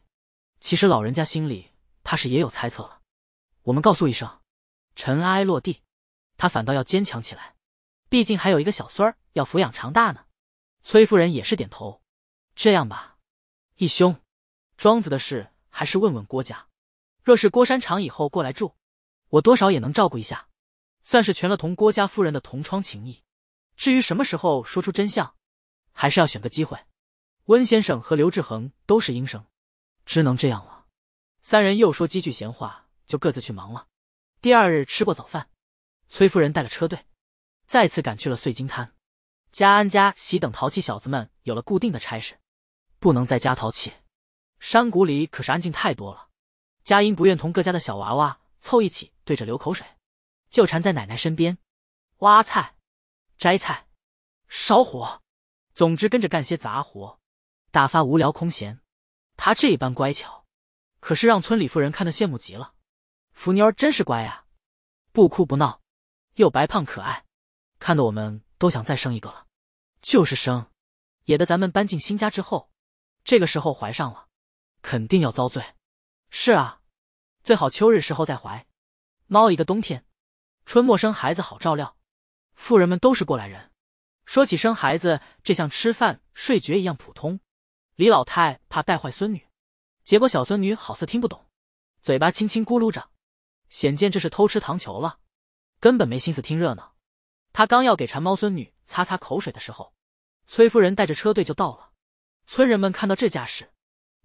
其实老人家心里怕是也有猜测了。我们告诉一声，尘埃落地，他反倒要坚强起来。毕竟还有一个小孙儿要抚养长大呢。崔夫人也是点头，这样吧，义兄，庄子的事还是问问郭家。若是郭山长以后过来住。我多少也能照顾一下，算是全了同郭家夫人的同窗情谊。至于什么时候说出真相，还是要选个机会。温先生和刘志恒都是阴生，只能这样了。三人又说几句闲话，就各自去忙了。第二日吃过早饭，崔夫人带了车队，再次赶去了碎金滩。家安、家喜等淘气小子们有了固定的差事，不能再家淘气。山谷里可是安静太多了。佳音不愿同各家的小娃娃凑一起。对着流口水，就缠在奶奶身边，挖菜、摘菜、烧火，总之跟着干些杂活，打发无聊空闲。他这一般乖巧，可是让村里妇人看得羡慕极了。福妞儿真是乖啊，不哭不闹，又白胖可爱，看得我们都想再生一个了。就是生，也得咱们搬进新家之后，这个时候怀上了，肯定要遭罪。是啊，最好秋日时候再怀。猫一个冬天，春末生孩子好照料。富人们都是过来人，说起生孩子，这像吃饭睡觉一样普通。李老太怕带坏孙女，结果小孙女好似听不懂，嘴巴轻轻咕噜着，显见这是偷吃糖球了，根本没心思听热闹。她刚要给馋猫孙女擦擦口水的时候，崔夫人带着车队就到了。村人们看到这架势，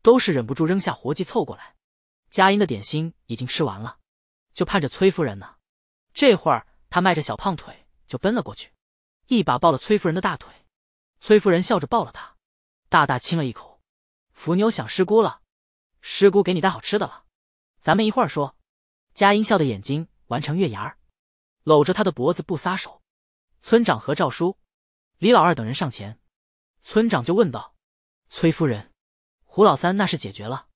都是忍不住扔下活计凑过来。佳音的点心已经吃完了。就盼着崔夫人呢，这会儿他迈着小胖腿就奔了过去，一把抱了崔夫人的大腿，崔夫人笑着抱了他，大大亲了一口。伏牛想师姑了，师姑给你带好吃的了，咱们一会儿说。佳音笑的眼睛弯成月牙儿，搂着他的脖子不撒手。村长和赵叔、李老二等人上前，村长就问道：“崔夫人，胡老三那是解决了？”